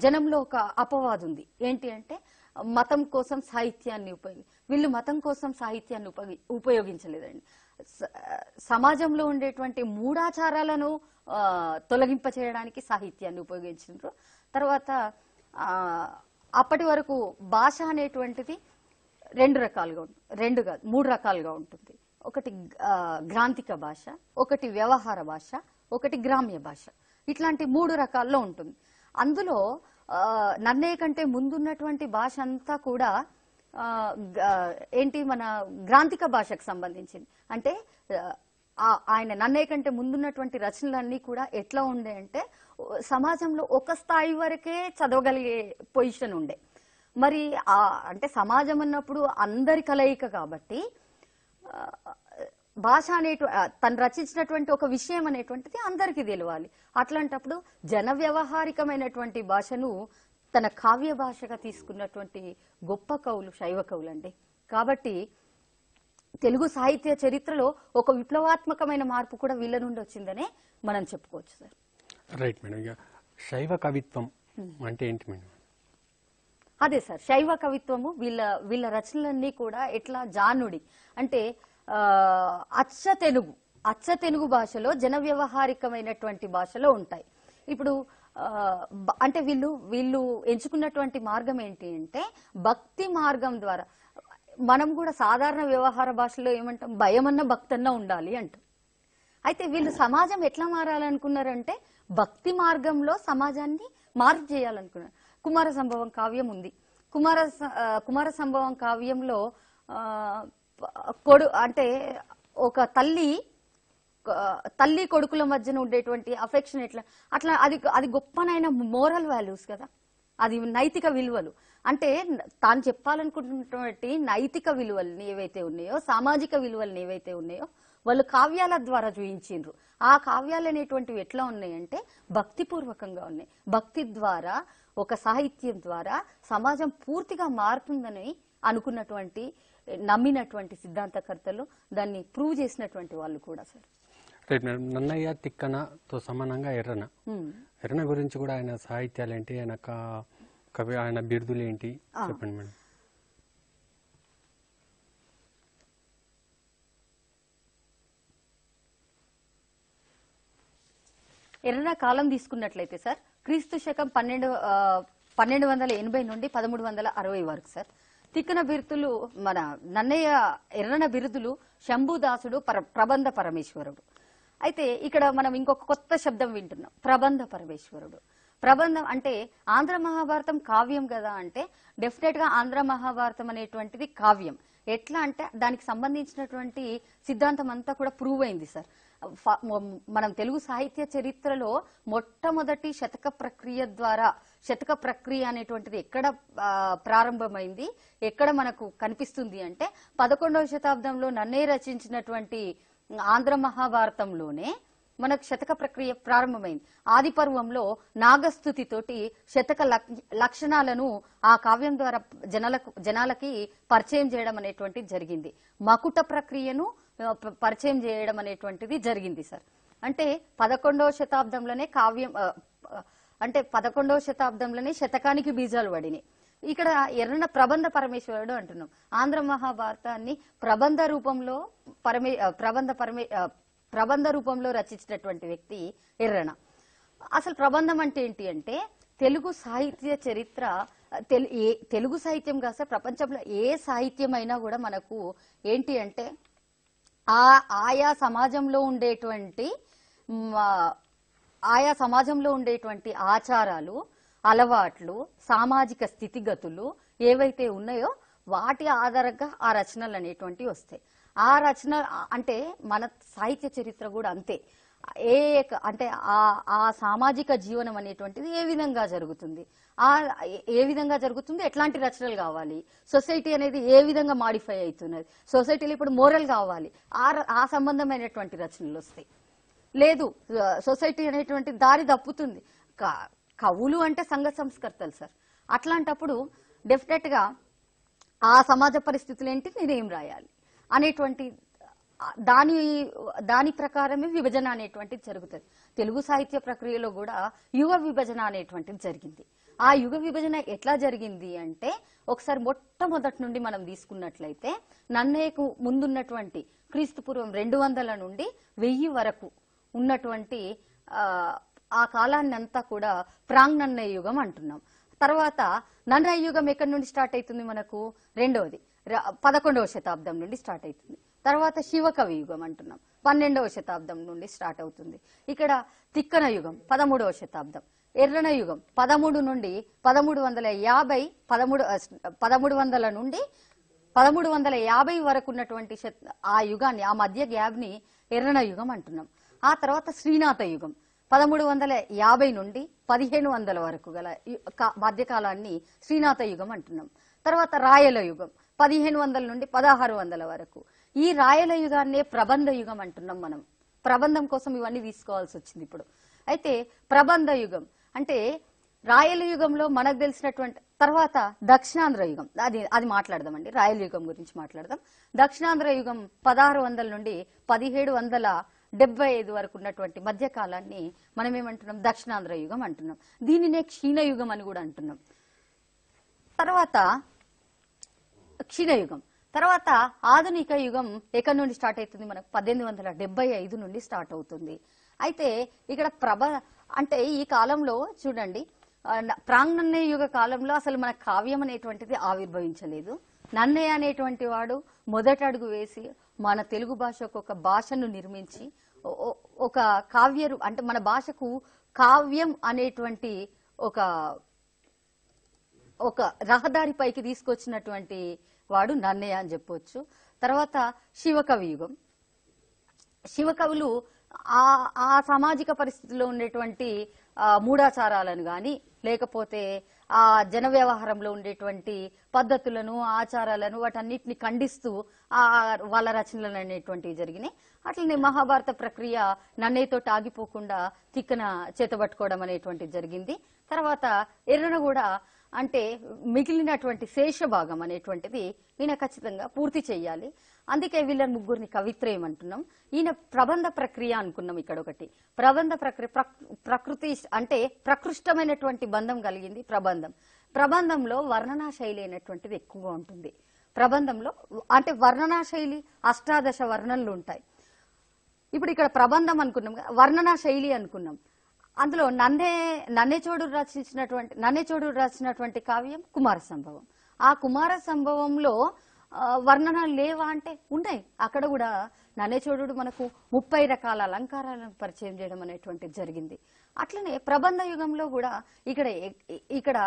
జనంలో ఒక అపవాదు ఉంది ఏంటి అంటే మతం కోసం సాహిత్యాన్ని ఉపయోగి వీళ్ళు మతం కోసం సాహిత్యాన్ని ఉపయోగించలేదండి సమాజంలో ఉండేటువంటి మూఢాచారాలను తొలగింప చేయడానికి సాహిత్యాన్ని ఉపయోగించారు తర్వాత అప్పటి వరకు భాష అనేటువంటిది రెండు రకాలుగా రెండు కాదు మూడు రకాలుగా ఉంటుంది ఒకటి గ్రాంథిక భాష ఒకటి వ్యవహార భాష ఒకటి గ్రామ్య భాష ఇట్లాంటి మూడు రకాల్లో ఉంటుంది అందులో నన్నయ్య కంటే ముందున్నటువంటి భాష అంతా కూడా ఏంటి మన గ్రాంథిక భాషకు సంబంధించింది అంటే ఆయన నన్నయ్య కంటే ముందున్నటువంటి రచనలన్నీ కూడా ఎట్లా ఉండే అంటే సమాజంలో ఒక స్థాయి వరకే చదవగలిగే పొజిషన్ ఉండే మరి అంటే సమాజం అన్నప్పుడు అందరి కలయిక కాబట్టి భాష అనేటు తను రచించినటువంటి ఒక విషయం అనేటువంటిది అందరికీ తెలియాలి అట్లాంటప్పుడు జన వ్యవహారికమైనటువంటి భాషను తన కావ్య భాషగా తీసుకున్నటువంటి గొప్ప కవులు శైవ కవులు అండి కాబట్టి తెలుగు సాహిత్య చరిత్రలో ఒక విప్లవాత్మకమైన మార్పు కూడా వీళ్ళ నుండి వచ్చిందని మనం చెప్పుకోవచ్చు సార్ రైట్ మేడం ఇక శైవ కవిత్వం అంటే ఏంటి మేడం అదే సార్ శైవ కవిత్వము వీళ్ళ వీళ్ళ రచనలన్నీ కూడా ఎట్లా జానుడి అంటే అచ్చ తెలుగు అచ్చ తెలుగు భాషలో జన వ్యవహారికమైనటువంటి భాషలో ఉంటాయి ఇప్పుడు అంటే వీళ్ళు వీళ్ళు ఎంచుకున్నటువంటి మార్గం ఏంటి అంటే భక్తి మార్గం ద్వారా మనం కూడా సాధారణ వ్యవహార భాషలో ఏమంటాం భయమన్న భక్తన్న ఉండాలి అంట అయితే వీళ్ళు సమాజం ఎట్లా మారాలనుకున్నారంటే భక్తి మార్గంలో సమాజాన్ని మార్పు చేయాలనుకున్నారు కుమార సంభవం కావ్యం ఉంది కుమార కుమార సంభవం కావ్యంలో కొడు అంటే ఒక తల్లి తల్లి కొడుకుల మధ్యన ఉండేటువంటి అఫెక్షన్ ఎట్లా అట్లా అది అది గొప్పనైన మోరల్ వాల్యూస్ కదా అది నైతిక విలువలు అంటే తాను చెప్పాలనుకుంటున్నటువంటి నైతిక విలువలు ఏవైతే ఉన్నాయో సామాజిక విలువలు ఏవైతే ఉన్నాయో వాళ్ళు కావ్యాల ద్వారా చూయించిండ్రు ఆ కావ్యాలు అనేటువంటివి ఎట్లా ఉన్నాయంటే భక్తిపూర్వకంగా ఉన్నాయి భక్తి ద్వారా ఒక సాహిత్యం ద్వారా సమాజం పూర్తిగా మారుతుందని అనుకున్నటువంటి నమ్మినటువంటి సిద్ధాంతకర్తలు దాన్ని ప్రూవ్ చేసినటువంటి వాళ్ళు కూడా సార్ రైట్ మేడం నన్నయ్య తిక్కనతో సమానంగా ఎర్రన ఎర్రన గురించి కూడా ఆయన సాహిత్యాలు ఏంటి ఆయన కవి ఆయన బిరుదులు ఏంటి చెప్పండి మేడం ఏదైనా కాలం తీసుకున్నట్లయితే సార్ క్రీస్తు శకం పన్నెండు పన్నెండు వందల ఎనభై నుండి పదమూడు వందల అరవై వరకు సార్ తిక్కన బిరుదులు మన నన్నయ్య ఎర్రన బిరుదులు శంభుదాసుడు పర ప్రబంధ పరమేశ్వరుడు అయితే ఇక్కడ మనం ఇంకొక కొత్త శబ్దం వింటున్నాం ప్రబంధ పరమేశ్వరుడు ప్రబంధం అంటే ఆంధ్ర మహాభారతం కావ్యం కదా అంటే డెఫినెట్ గా ఆంధ్ర మహాభారతం అనేటువంటిది కావ్యం ఎట్లా అంటే దానికి సంబంధించినటువంటి సిద్ధాంతం అంతా కూడా ప్రూవ్ అయింది సార్ మనం తెలుగు సాహిత్య చరిత్రలో మొట్టమొదటి శతక ప్రక్రియ ద్వారా శతక ప్రక్రియ అనేటువంటిది ఎక్కడ ప్రారంభమైంది ఎక్కడ మనకు కనిపిస్తుంది అంటే పదకొండవ శతాబ్దంలో నన్నే రచించినటువంటి ఆంధ్ర మహాభారతంలోనే మనకు శతక ప్రక్రియ ప్రారంభమైంది ఆది పర్వంలో నాగస్థుతితోటి శతక లక్షణాలను ఆ కావ్యం ద్వారా జనాలకు జనాలకి పరిచయం చేయడం అనేటువంటిది జరిగింది మకుట ప్రక్రియను పరిచయం చేయడం అనేటువంటిది జరిగింది సార్ అంటే పదకొండవ శతాబ్దంలోనే కావ్యం అంటే పదకొండవ శతాబ్దంలోనే శతకానికి బీజాలు పడినాయి ఇక్కడ ఎర్రన ప్రబంధ పరమేశ్వరుడు అంటున్నాం ఆంధ్ర మహాభారతాన్ని ప్రబంధ రూపంలో పరమే ప్రబంధ పరమే ప్రబంధ రూపంలో రచించినటువంటి వ్యక్తి ఎర్రన అసలు ప్రబంధం అంటే ఏంటి అంటే తెలుగు సాహిత్య చరిత్ర తెలుగు సాహిత్యం కాస్త ప్రపంచంలో ఏ సాహిత్యమైనా కూడా మనకు ఏంటి అంటే ఆ ఆయా సమాజంలో ఉండేటువంటి ఆయా సమాజంలో ఉండేటువంటి ఆచారాలు అలవాట్లు సామాజిక స్థితిగతులు ఏవైతే ఉన్నాయో వాటి ఆధారంగా ఆ రచనలు అనేటువంటివి వస్తాయి ఆ రచన అంటే మన సాహిత్య చరిత్ర కూడా అంతే ఏ అంటే ఆ ఆ సామాజిక జీవనం అనేటువంటిది ఏ విధంగా జరుగుతుంది ఆ ఏ విధంగా జరుగుతుంది ఎట్లాంటి రచనలు కావాలి సొసైటీ అనేది ఏ విధంగా మాడిఫై అవుతున్నది సొసైటీలో ఇప్పుడు మోరల్ కావాలి ఆ ఆ సంబంధమైనటువంటి రచనలు వస్తాయి లేదు సొసైటీ అనేటువంటి దారి తప్పుతుంది కవులు అంటే సంఘ సంస్కర్తలు సార్ అట్లాంటప్పుడు డెఫినెట్గా ఆ సమాజ పరిస్థితులు ఏంటి నేనేం రాయాలి అనేటువంటి దాని దాని ప్రకారమే విభజన అనేటువంటిది జరుగుతుంది తెలుగు సాహిత్య ప్రక్రియలో కూడా యుగ విభజన అనేటువంటిది జరిగింది ఆ యుగ విభజన ఎట్లా జరిగింది అంటే ఒకసారి మొట్టమొదటి నుండి మనం తీసుకున్నట్లయితే నన్నయ్యకు ముందున్నటువంటి క్రీస్తు పూర్వం రెండు వందల నుండి వెయ్యి వరకు ఉన్నటువంటి ఆ కాలాన్నంతా కూడా ప్రాంగ్ నన్నయ్య యుగం అంటున్నాం తర్వాత నన్నయ్య యుగం ఎక్కడి నుండి స్టార్ట్ అవుతుంది మనకు రెండవది పదకొండవ శతాబ్దం నుండి స్టార్ట్ అవుతుంది తర్వాత శివకవి యుగం అంటున్నాం పన్నెండవ శతాబ్దం నుండి స్టార్ట్ అవుతుంది ఇక్కడ తిక్కన యుగం పదమూడవ శతాబ్దం ఎర్రన యుగం పదమూడు నుండి పదమూడు వందల యాభై పదమూడు పదమూడు వందల నుండి పదమూడు వందల యాభై వరకు ఉన్నటువంటి ఆ యుగాన్ని ఆ మధ్య గ్యాబ్ని ఎర్రన యుగం అంటున్నాం ఆ తర్వాత శ్రీనాథ యుగం పదమూడు వందల యాభై నుండి పదిహేను వందల వరకు గల మధ్యకాలాన్ని శ్రీనాథ యుగం అంటున్నాం తర్వాత రాయల యుగం పదిహేను వందల నుండి పదహారు వందల వరకు ఈ రాయల యుగాన్నే ప్రబంధ యుగం అంటున్నాం మనం ప్రబంధం కోసం ఇవన్నీ తీసుకోవాల్సి వచ్చింది ఇప్పుడు అయితే ప్రబంధ యుగం అంటే రాయల యుగంలో మనకు తెలిసినటువంటి తర్వాత దక్షిణాంధ్ర యుగం అది అది మాట్లాడదామండి రాయల యుగం గురించి మాట్లాడదాం దక్షిణాంధ్ర యుగం పదహారు వందల నుండి పదిహేడు వందల డెబ్బై ఐదు వరకు ఉన్నటువంటి మధ్య కాలాన్ని మనం ఏమంటున్నాం దక్షిణాంధ్ర యుగం అంటున్నాం దీనినే క్షీణయుగం అని కూడా అంటున్నాం తర్వాత క్షీణయుగం తర్వాత ఆధునిక యుగం ఎక్కడి నుండి స్టార్ట్ అవుతుంది మనకు పద్దెనిమిది వందల ఐదు నుండి స్టార్ట్ అవుతుంది అయితే ఇక్కడ ప్రభ అంటే ఈ కాలంలో చూడండి ప్రాంగణ్య యుగ కాలంలో అసలు మన కావ్యం అనేటువంటిది ఆవిర్భవించలేదు నన్నయ్య అనేటువంటి వాడు మొదట అడుగు వేసి మన తెలుగు భాషకు ఒక భాషను నిర్మించి ఒక కావ్యరు అంటే మన భాషకు కావ్యం అనేటువంటి ఒక ఒక రహదారిపైకి తీసుకొచ్చినటువంటి వాడు నన్నయ్య అని చెప్పొచ్చు తర్వాత శివకవి యుగం శివకవులు ఆ ఆ సామాజిక పరిస్థితిలో ఉండేటువంటి మూఢాచారాలను గాని లేకపోతే ఆ జన వ్యవహారంలో ఉండేటువంటి పద్ధతులను ఆచారాలను వాటన్నిటిని ఖండిస్తూ ఆ వాళ్ళ రచనలు అనేటువంటివి జరిగినాయి అట్లనే మహాభారత ప్రక్రియ నన్నయ్యతో ఆగిపోకుండా తిక్కన చేతబట్టుకోవడం అనేటువంటిది జరిగింది తర్వాత ఎర్రన కూడా అంటే మిగిలినటువంటి శేష భాగం అనేటువంటిది ఈయన ఖచ్చితంగా పూర్తి చేయాలి అందుకే వీళ్ళ ముగ్గురిని కవిత్రయం అంటున్నాం ఈయన ప్రబంధ ప్రక్రియ అనుకున్నాం ఇక్కడ ఒకటి ప్రబంధ ప్రక్రియ ప్రకృతి అంటే ప్రకృష్టమైనటువంటి బంధం కలిగింది ప్రబంధం ప్రబంధంలో వర్ణనా శైలి అయినటువంటిది ఎక్కువగా ఉంటుంది ప్రబంధంలో అంటే వర్ణనా శైలి అష్టాదశ వర్ణనలు ఉంటాయి ఇప్పుడు ఇక్కడ ప్రబంధం అనుకున్నాం వర్ణనా శైలి అనుకున్నాం అందులో నన్నే చోడు రచించినటువంటి చోడు రచించినటువంటి కావ్యం కుమార సంభవం ఆ కుమార సంభవంలో వర్ణనలు లేవా అంటే ఉన్నాయి అక్కడ కూడా నన్నేచోడు మనకు ముప్పై రకాల అలంకారాలను పరిచయం చేయడం అనేటువంటిది జరిగింది అట్లనే ప్రబంధ యుగంలో కూడా ఇక్కడ ఇక్కడ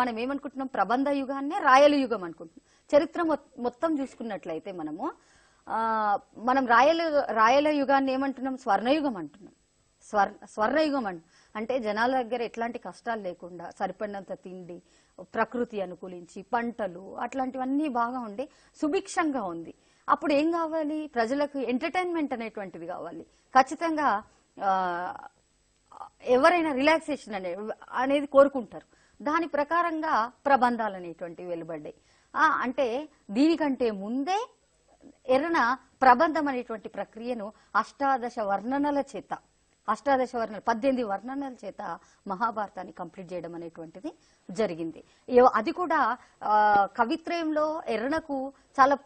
మనం ఏమనుకుంటున్నాం ప్రబంధ యుగాన్నే రాయల యుగం అనుకుంటున్నాం చరిత్ర మొత్తం చూసుకున్నట్లయితే మనము మనం రాయల రాయల యుగాన్ని ఏమంటున్నాం స్వర్ణయుగం అంటున్నాం స్వర్ స్వర్ణయుగం అంటే జనాల దగ్గర ఎట్లాంటి కష్టాలు లేకుండా సరిపడినంత తిండి ప్రకృతి అనుకూలించి పంటలు అట్లాంటివన్నీ బాగా ఉండి సుభిక్షంగా ఉంది అప్పుడు ఏం కావాలి ప్రజలకు ఎంటర్టైన్మెంట్ అనేటువంటిది కావాలి ఖచ్చితంగా ఎవరైనా రిలాక్సేషన్ అనే అనేది కోరుకుంటారు దాని ప్రకారంగా ప్రబంధాలు అనేటువంటివి వెలువడ్డాయి అంటే దీనికంటే ముందే ఎర్రన ప్రబంధం అనేటువంటి ప్రక్రియను అష్టాదశ వర్ణనల చేత అష్టాదశ వర్ణాలు పద్దెనిమిది వర్ణనల చేత మహాభారతాన్ని కంప్లీట్ చేయడం అనేటువంటిది జరిగింది అది కూడా కవిత్రయంలో ఎర్రనకు చాలా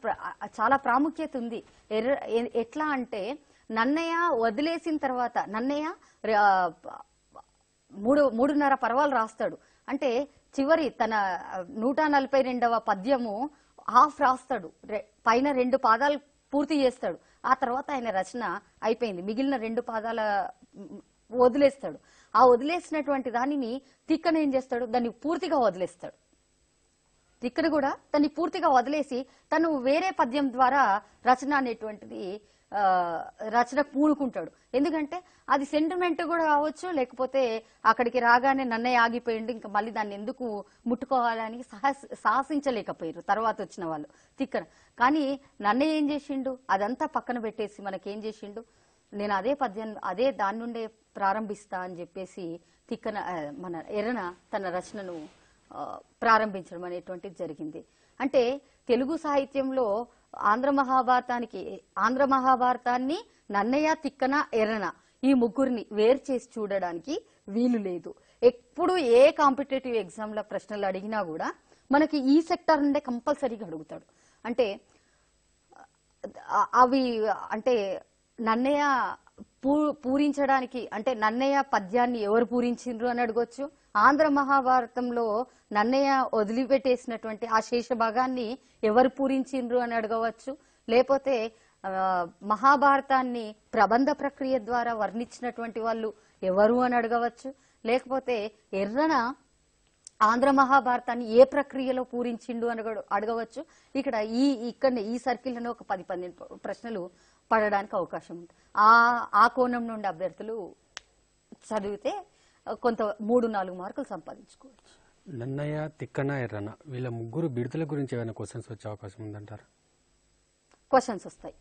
చాలా ప్రాముఖ్యత ఉంది ఎర్ర ఎట్లా అంటే నన్నయ్య వదిలేసిన తర్వాత నన్నయ్య మూడు మూడున్నర పర్వాలు రాస్తాడు అంటే చివరి తన నూట నలభై రెండవ పద్యము హాఫ్ రాస్తాడు పైన రెండు పాదాలు పూర్తి చేస్తాడు ఆ తర్వాత ఆయన రచన అయిపోయింది మిగిలిన రెండు పాదాల వదిలేస్తాడు ఆ వదిలేసినటువంటి దానిని తిక్కన ఏం చేస్తాడు దాన్ని పూర్తిగా వదిలేస్తాడు తిక్కన కూడా దాన్ని పూర్తిగా వదిలేసి తను వేరే పద్యం ద్వారా రచన అనేటువంటిది రచన పూనుకుంటాడు ఎందుకంటే అది సెంటిమెంట్ కూడా కావచ్చు లేకపోతే అక్కడికి రాగానే నన్నయ్య ఆగిపోయిండు ఇంకా మళ్ళీ దాన్ని ఎందుకు ముట్టుకోవాలని సాహస సాహసించలేకపోయారు తర్వాత వచ్చిన వాళ్ళు తిక్కన కానీ నన్నయ్య ఏం చేసిండు అదంతా పక్కన పెట్టేసి మనకేం చేసిండు నేను అదే పద్యం అదే దాని నుండే ప్రారంభిస్తా అని చెప్పేసి తిక్కన మన ఎర్రన తన రచనను ప్రారంభించడం అనేటువంటిది జరిగింది అంటే తెలుగు సాహిత్యంలో ఆంధ్ర మహాభారతానికి ఆంధ్ర మహాభారతాన్ని నన్నయ్య తిక్కన ఎర్రన ఈ ముగ్గురిని వేరు చేసి చూడడానికి వీలు లేదు ఎప్పుడు ఏ కాంపిటేటివ్ ఎగ్జామ్ల ప్రశ్నలు అడిగినా కూడా మనకి ఈ సెక్టర్ నుండే కంపల్సరీగా అడుగుతాడు అంటే అవి అంటే నన్నయ్య పూ పూరించడానికి అంటే నన్నయ్య పద్యాన్ని ఎవరు పూరించిండ్రు అని అడగొచ్చు ఆంధ్ర మహాభారతంలో నన్నయ్య వదిలిపెట్టేసినటువంటి ఆ శేష భాగాన్ని ఎవరు పూరించిండ్రు అని అడగవచ్చు లేకపోతే మహాభారతాన్ని ప్రబంధ ప్రక్రియ ద్వారా వర్ణించినటువంటి వాళ్ళు ఎవరు అని అడగవచ్చు లేకపోతే ఎర్రన ఆంధ్ర మహాభారతాన్ని ఏ ప్రక్రియలో పూరించిండు అని అడగవచ్చు ఇక్కడ ఈ ఇక్కడ ఈ సర్కిల్ అనే ఒక పది పన్నెండు ప్రశ్నలు పడడానికి అవకాశం ఉంటుంది ఆ ఆ కోణం నుండి అభ్యర్థులు చదివితే కొంత మూడు నాలుగు మార్కులు సంపాదించుకోవచ్చు నన్నయ్య తిక్కన ఎర్రన వీళ్ళ ముగ్గురు బిడుదల గురించి ఏమైనా క్వశ్చన్స్ వచ్చే అవకాశం ఉందంటారు క్వశ్చన్స్ వస్తాయి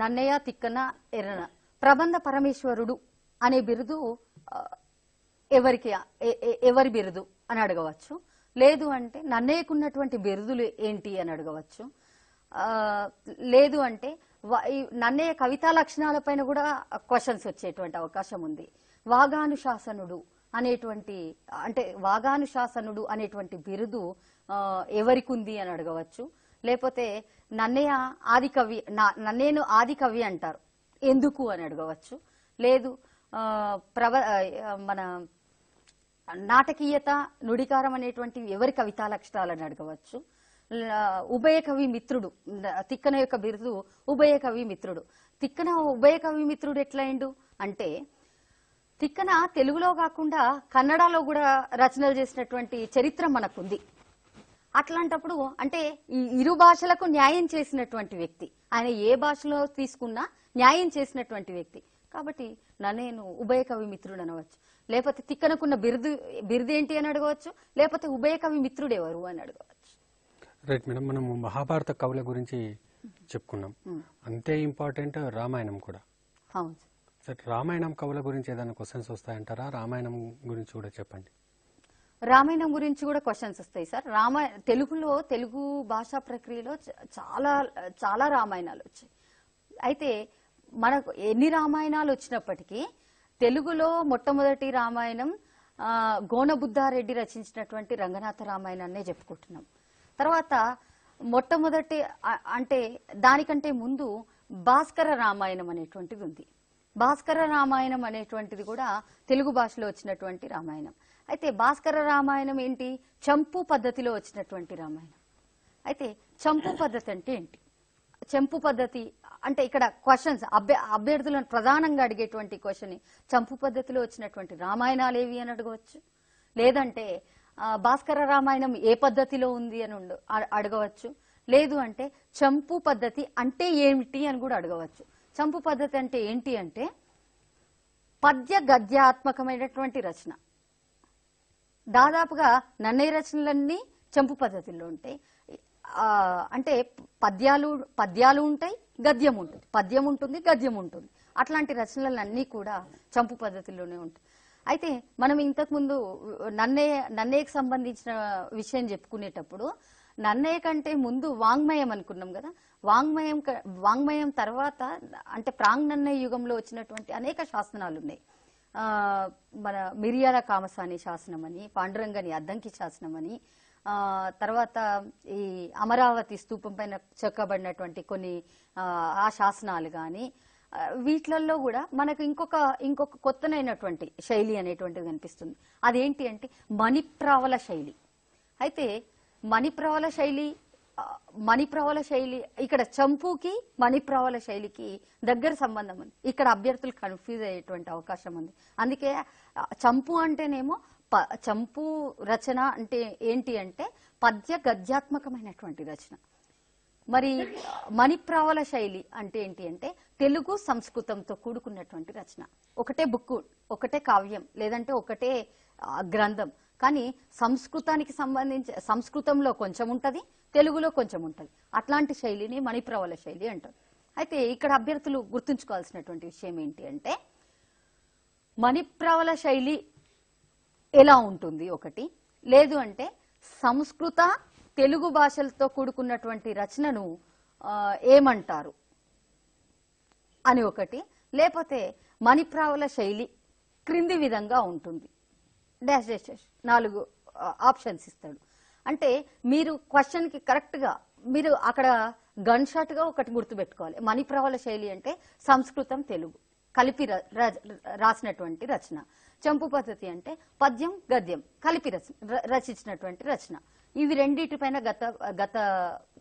నన్నయ్య తిక్కన ఎర్రన ప్రబంధ పరమేశ్వరుడు అనే బిరుదు ఎవరికి ఎవరి బిరుదు అని అడగవచ్చు లేదు అంటే నన్నయ్యకున్నటువంటి బిరుదులు ఏంటి అని అడగవచ్చు లేదు అంటే నన్నయ్య కవితా లక్షణాలపైన కూడా క్వశ్చన్స్ వచ్చేటువంటి అవకాశం ఉంది వాగానుశాసనుడు అనేటువంటి అంటే వాగానుశాసనుడు అనేటువంటి బిరుదు ఎవరికి ఉంది అని అడగవచ్చు లేకపోతే నన్నయ్య ఆది కవి నన్నేను ఆది కవి అంటారు ఎందుకు అని అడగవచ్చు లేదు ప్రవ మన నాటకీయత నుడికారం అనేటువంటి ఎవరి కవితా లక్షణాలు అని అడగవచ్చు ఉభయ కవి మిత్రుడు తిక్కన యొక్క బిరుదు ఉభయ కవి మిత్రుడు తిక్కన ఉభయ కవి మిత్రుడు ఎట్లయిండు అంటే తిక్కన తెలుగులో కాకుండా కన్నడలో కూడా రచనలు చేసినటువంటి చరిత్ర మనకుంది అట్లాంటప్పుడు అంటే ఈ ఇరు భాషలకు న్యాయం చేసినటువంటి వ్యక్తి ఆయన ఏ భాషలో తీసుకున్నా న్యాయం చేసినటువంటి వ్యక్తి కాబట్టి నా నేను ఉభయ కవి మిత్రుడు అనవచ్చు లేకపోతే తిక్కనకున్న బిరుదు బిరుదేంటి అని అడగవచ్చు లేకపోతే ఉభయ కవి ఎవరు అని అడగవచ్చు రైట్ మేడం మనం మహాభారత కవుల గురించి చెప్పుకున్నాం అంతే ఇంపార్టెంట్ రామాయణం కూడా సార్ రామాయణం కవుల గురించి ఏదైనా క్వశ్చన్స్ వస్తాయంటారా రామాయణం గురించి కూడా చెప్పండి రామాయణం గురించి కూడా క్వశ్చన్స్ వస్తాయి సార్ రామాయ తెలుగులో తెలుగు భాషా ప్రక్రియలో చాలా చాలా రామాయణాలు వచ్చాయి అయితే మనకు ఎన్ని రామాయణాలు వచ్చినప్పటికీ తెలుగులో మొట్టమొదటి రామాయణం గోనబుద్ధారెడ్డి రచించినటువంటి రంగనాథ రామాయణాన్నే చెప్పుకుంటున్నాం తర్వాత మొట్టమొదటి అంటే దానికంటే ముందు భాస్కర రామాయణం అనేటువంటిది ఉంది భాస్కర రామాయణం అనేటువంటిది కూడా తెలుగు భాషలో వచ్చినటువంటి రామాయణం అయితే భాస్కర రామాయణం ఏంటి చంపు పద్ధతిలో వచ్చినటువంటి రామాయణం అయితే చంపు పద్ధతి అంటే ఏంటి చంపు పద్ధతి అంటే ఇక్కడ క్వశ్చన్స్ అభ్య అభ్యర్థులను ప్రధానంగా అడిగేటువంటి క్వశ్చన్ చంపు పద్ధతిలో వచ్చినటువంటి రామాయణాలు ఏవి అని అడగవచ్చు లేదంటే భాస్కర రామాయణం ఏ పద్ధతిలో ఉంది అని అడగవచ్చు లేదు అంటే చంపు పద్ధతి అంటే ఏమిటి అని కూడా అడగవచ్చు చంపు పద్ధతి అంటే ఏంటి అంటే పద్య గద్యాత్మకమైనటువంటి రచన దాదాపుగా నన్నయ్య రచనలన్నీ చంపు పద్ధతిలో ఉంటాయి అంటే పద్యాలు పద్యాలు ఉంటాయి గద్యం ఉంటుంది పద్యం ఉంటుంది గద్యం ఉంటుంది అట్లాంటి రచనలన్నీ కూడా చంపు పద్ధతిలోనే ఉంటాయి అయితే మనం ఇంతకు ముందు నన్నయ్య నన్నయ్యకు సంబంధించిన విషయం చెప్పుకునేటప్పుడు నన్నయ్య కంటే ముందు వాంగ్మయం అనుకున్నాం కదా వాంగ్మయం వాంగ్మయం తర్వాత అంటే ప్రాంగ్ నన్నయ్య యుగంలో వచ్చినటువంటి అనేక శాసనాలు ఉన్నాయి మన మిరియాల కామసాని శాసనం అని పాండురంగని అద్దంకి శాసనం అని తర్వాత ఈ అమరావతి స్థూపం పైన చెక్కబడినటువంటి కొన్ని ఆ శాసనాలు కానీ వీటిలలో కూడా మనకు ఇంకొక ఇంకొక కొత్తనైనటువంటి శైలి అనేటువంటిది కనిపిస్తుంది అదేంటి అంటే మణిప్రావల శైలి అయితే మణిప్రావల శైలి మణిప్రావల శైలి ఇక్కడ చంపుకి మణిప్రావల శైలికి దగ్గర సంబంధం ఉంది ఇక్కడ అభ్యర్థులు కన్ఫ్యూజ్ అయ్యేటువంటి అవకాశం ఉంది అందుకే చంపు అంటేనేమో చంపు రచన అంటే ఏంటి అంటే పద్య గద్యాత్మకమైనటువంటి రచన మరి మణిప్రావల శైలి అంటే ఏంటి అంటే తెలుగు సంస్కృతంతో కూడుకున్నటువంటి రచన ఒకటే బుక్ ఒకటే కావ్యం లేదంటే ఒకటే గ్రంథం కానీ సంస్కృతానికి సంబంధించి సంస్కృతంలో కొంచెం ఉంటుంది తెలుగులో కొంచెం ఉంటుంది అట్లాంటి శైలిని మణిప్రవల శైలి అంటారు అయితే ఇక్కడ అభ్యర్థులు గుర్తుంచుకోవాల్సినటువంటి విషయం ఏంటి అంటే మణిప్రవల శైలి ఎలా ఉంటుంది ఒకటి లేదు అంటే సంస్కృత తెలుగు భాషలతో కూడుకున్నటువంటి రచనను ఏమంటారు అని ఒకటి లేకపోతే మణిప్రావుల శైలి క్రింది విధంగా ఉంటుంది డాష్ డాష్ డాష్ నాలుగు ఆప్షన్స్ ఇస్తాడు అంటే మీరు క్వశ్చన్కి కరెక్ట్గా మీరు అక్కడ గన్ షాట్గా ఒకటి గుర్తుపెట్టుకోవాలి మణిప్రావుల శైలి అంటే సంస్కృతం తెలుగు కలిపి రాసినటువంటి రచన చంపు పద్ధతి అంటే పద్యం గద్యం కలిపి రచన రచించినటువంటి రచన ఇవి పైన గత గత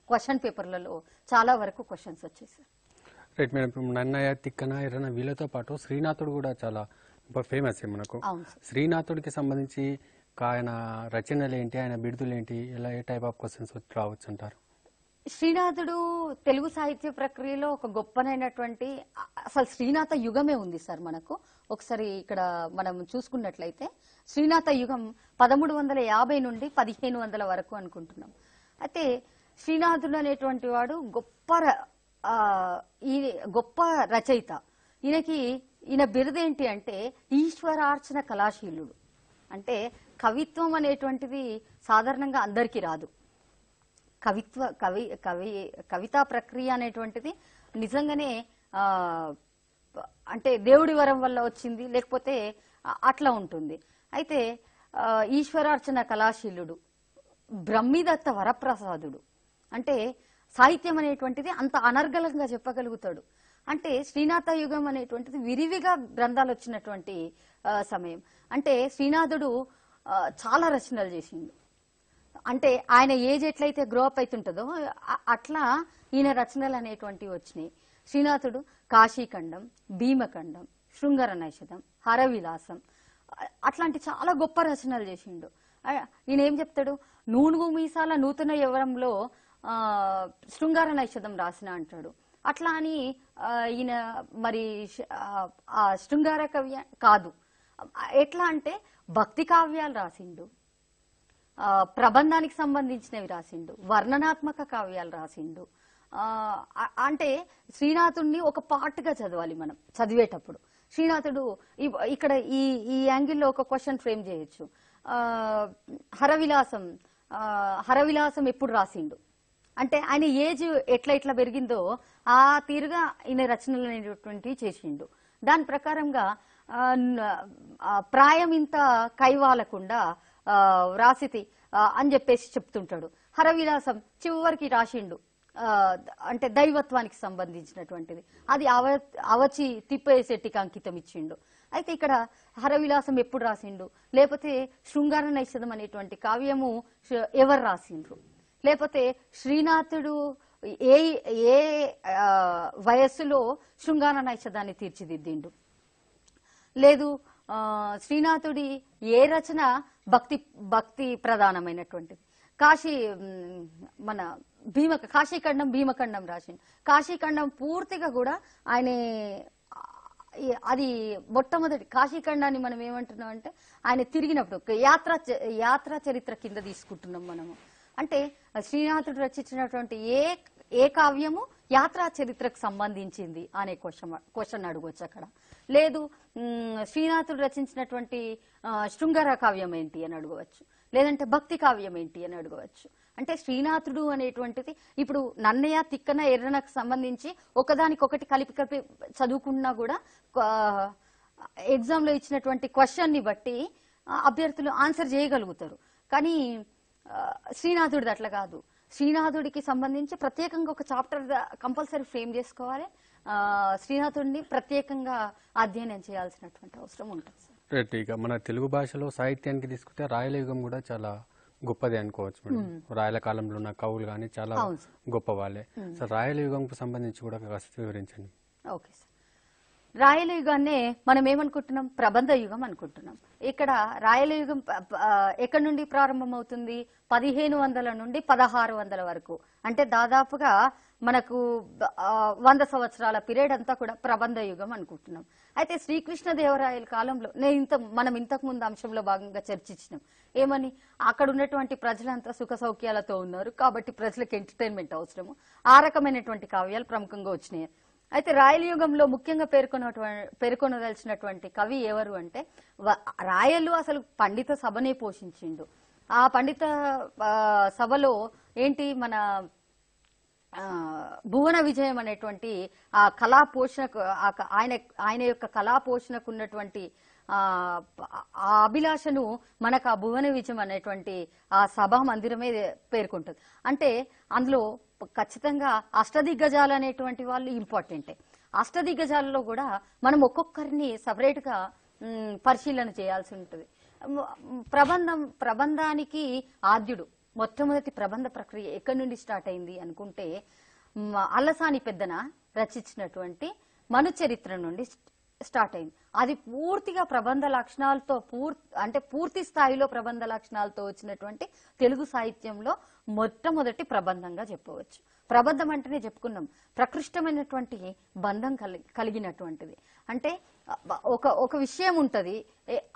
క్వశ్చన్ పేపర్లలో చాలా వరకు క్వశ్చన్స్ వచ్చేసారు రైట్ మేడం ఇప్పుడు నన్నయ్య తిక్కన ఎర్రన వీళ్ళతో పాటు శ్రీనాథుడు కూడా చాలా ఫేమస్ మనకు శ్రీనాథుడికి సంబంధించి ఆయన రచనలు ఏంటి ఆయన బిడుదలు ఏంటి ఇలా ఏ టైప్ ఆఫ్ క్వశ్చన్స్ రావచ్చు అంటారు శ్రీనాథుడు తెలుగు సాహిత్య ప్రక్రియలో ఒక గొప్పనైనటువంటి అసలు శ్రీనాథ యుగమే ఉంది సార్ మనకు ఒకసారి ఇక్కడ మనం చూసుకున్నట్లయితే శ్రీనాథ యుగం పదమూడు వందల యాభై నుండి పదిహేను వందల వరకు అనుకుంటున్నాం అయితే శ్రీనాథుడు అనేటువంటి వాడు గొప్ప ఈ గొప్ప రచయిత ఈయనకి ఈయన బిరుదేంటి అంటే ఈశ్వరార్చన కళాశీలుడు అంటే కవిత్వం అనేటువంటిది సాధారణంగా అందరికీ రాదు కవిత్వ కవి కవి కవితా ప్రక్రియ అనేటువంటిది నిజంగానే అంటే దేవుడి వరం వల్ల వచ్చింది లేకపోతే అట్లా ఉంటుంది అయితే ఈశ్వరార్చన కళాశీలుడు బ్రహ్మిదత్త వరప్రసాదుడు అంటే సాహిత్యం అనేటువంటిది అంత అనర్గళంగా చెప్పగలుగుతాడు అంటే శ్రీనాథ యుగం అనేటువంటిది విరివిగా గ్రంథాలు వచ్చినటువంటి సమయం అంటే శ్రీనాథుడు చాలా రచనలు చేసిండు అంటే ఆయన ఏజ్ ఎట్లయితే అప్ అవుతుంటుందో అట్లా ఈయన రచనలు అనేటువంటివి వచ్చినాయి శ్రీనాథుడు కాశీఖండం భీమఖండం శృంగర నైషధం హరవిలాసం అట్లాంటి చాలా గొప్ప రచనలు చేసిండు ఈయనేం చెప్తాడు నూనుగు మీసాల నూతన యవరంలో శృంగార నైషధం రాసిన అంటాడు అట్లా అని ఈయన మరి ఆ శృంగార కవ్య కాదు ఎట్లా అంటే భక్తి కావ్యాలు రాసిండు ప్రబంధానికి సంబంధించినవి రాసిండు వర్ణనాత్మక కావ్యాలు రాసిండు అంటే శ్రీనాథుణ్ణి ఒక పాటుగా చదవాలి మనం చదివేటప్పుడు శ్రీనాథుడు ఇక్కడ ఈ ఈ యాంగిల్లో ఒక క్వశ్చన్ ఫ్రేమ్ చేయొచ్చు హరవిలాసం హరవిలాసం ఎప్పుడు రాసిండు అంటే ఆయన ఏజ్ ఎట్లా ఎట్లా పెరిగిందో ఆ తీరుగా ఈయన రచనలు అనేటువంటి చేసిండు దాని ప్రకారంగా ప్రాయం ఇంత కైవాలకుండా రాసితి అని చెప్పేసి చెప్తుంటాడు హరవిలాసం చివరికి రాసిండు అంటే దైవత్వానికి సంబంధించినటువంటిది అది అవ అవచి తిప్పేశెట్టికి అంకితం ఇచ్చిండు అయితే ఇక్కడ హరవిలాసం ఎప్పుడు రాసిండు లేకపోతే శృంగార నైషధం అనేటువంటి కావ్యము ఎవరు రాసిండ్రు లేకపోతే శ్రీనాథుడు ఏ ఏ వయస్సులో శృంగార నైషధాన్ని తీర్చిదిద్దిండు లేదు శ్రీనాథుడి ఏ రచన భక్తి భక్తి ప్రధానమైనటువంటిది కాశీ మన భీమ కాశీఖండం భీమఖండం రాసిండు కాశీఖండం పూర్తిగా కూడా ఆయన అది మొట్టమొదటి కాశీఖండాన్ని మనం ఏమంటున్నాం అంటే ఆయన తిరిగినప్పుడు యాత్ర యాత్రా చరిత్ర కింద తీసుకుంటున్నాం మనము అంటే శ్రీనాథుడు రచించినటువంటి ఏ ఏ కావ్యము యాత్రా చరిత్రకు సంబంధించింది అనే క్వశ్చన్ క్వశ్చన్ అడగొచ్చు అక్కడ లేదు శ్రీనాథుడు రచించినటువంటి శృంగార కావ్యం ఏంటి అని అడగవచ్చు లేదంటే భక్తి కావ్యం ఏంటి అని అడగవచ్చు అంటే శ్రీనాథుడు అనేటువంటిది ఇప్పుడు నన్నయ్య తిక్కన ఎర్రనకు సంబంధించి ఒకదానికొకటి కలిపి కలిపి చదువుకున్నా కూడా ఎగ్జామ్లో ఇచ్చినటువంటి క్వశ్చన్ని బట్టి అభ్యర్థులు ఆన్సర్ చేయగలుగుతారు కానీ శ్రీనాథుడి అట్లా కాదు శ్రీనాథుడికి సంబంధించి ప్రత్యేకంగా ఒక చాప్టర్ కంపల్సరీ ఫ్రేమ్ చేసుకోవాలి శ్రీనాథుడిని ప్రత్యేకంగా అధ్యయనం చేయాల్సినటువంటి అవసరం ఉంటుంది ఇక మన తెలుగు భాషలో సాహిత్యానికి తీసుకుంటే రాయల యుగం కూడా చాలా గొప్పది అనుకోవచ్చు మేడం hmm. రాయల కాలంలో ఉన్న కవులు కానీ చాలా గొప్ప వాళ్ళే సో hmm. రాయల యుగంకు సంబంధించి కూడా కాస్త వివరించండి ఓకే సార్ రాయల యుగాన్నే మనం ఏమనుకుంటున్నాం ప్రబంధ యుగం అనుకుంటున్నాం ఇక్కడ రాయల యుగం ఎక్కడి నుండి ప్రారంభమవుతుంది పదిహేను వందల నుండి పదహారు వందల వరకు అంటే దాదాపుగా మనకు వంద సంవత్సరాల పీరియడ్ అంతా కూడా ప్రబంధ యుగం అనుకుంటున్నాం అయితే శ్రీకృష్ణదేవరాయల కాలంలో నేను ఇంత మనం ఇంతకు ముందు అంశంలో భాగంగా చర్చించినాం ఏమని అక్కడ ఉన్నటువంటి ప్రజలంతా సుఖ సౌఖ్యాలతో ఉన్నారు కాబట్టి ప్రజలకు ఎంటర్టైన్మెంట్ అవసరము ఆ రకమైనటువంటి కావ్యాలు ప్రముఖంగా వచ్చినాయి అయితే రాయల యుగంలో ముఖ్యంగా పేర్కొన పేర్కొనదలిచినటువంటి కవి ఎవరు అంటే రాయలు అసలు పండిత సభనే పోషించిండు ఆ పండిత సభలో ఏంటి మన భువన విజయం అనేటువంటి ఆ కళా పోషణకు ఆయన ఆయన యొక్క కళా పోషణకు ఉన్నటువంటి ఆ అభిలాషను మనకు ఆ భువన విజయం అనేటువంటి ఆ సభా మందిరమే పేర్కొంటుంది అంటే అందులో ఖచ్చితంగా అష్టదిగ్గజాలు అనేటువంటి వాళ్ళు ఇంపార్టెంటే అష్టదిగ్గజాలలో కూడా మనం ఒక్కొక్కరిని సపరేట్గా పరిశీలన చేయాల్సి ఉంటుంది ప్రబంధం ప్రబంధానికి ఆద్యుడు మొట్టమొదటి ప్రబంధ ప్రక్రియ ఎక్కడి నుండి స్టార్ట్ అయింది అనుకుంటే అల్లసాని పెద్దన రచించినటువంటి మను చరిత్ర నుండి స్టార్ట్ అయింది అది పూర్తిగా ప్రబంధ లక్షణాలతో పూర్తి అంటే పూర్తి స్థాయిలో ప్రబంధ లక్షణాలతో వచ్చినటువంటి తెలుగు సాహిత్యంలో మొట్టమొదటి ప్రబంధంగా చెప్పవచ్చు ప్రబంధం అంటేనే చెప్పుకున్నాం ప్రకృష్టమైనటువంటి బంధం కలిగినటువంటిది అంటే ఒక ఒక విషయం ఉంటుంది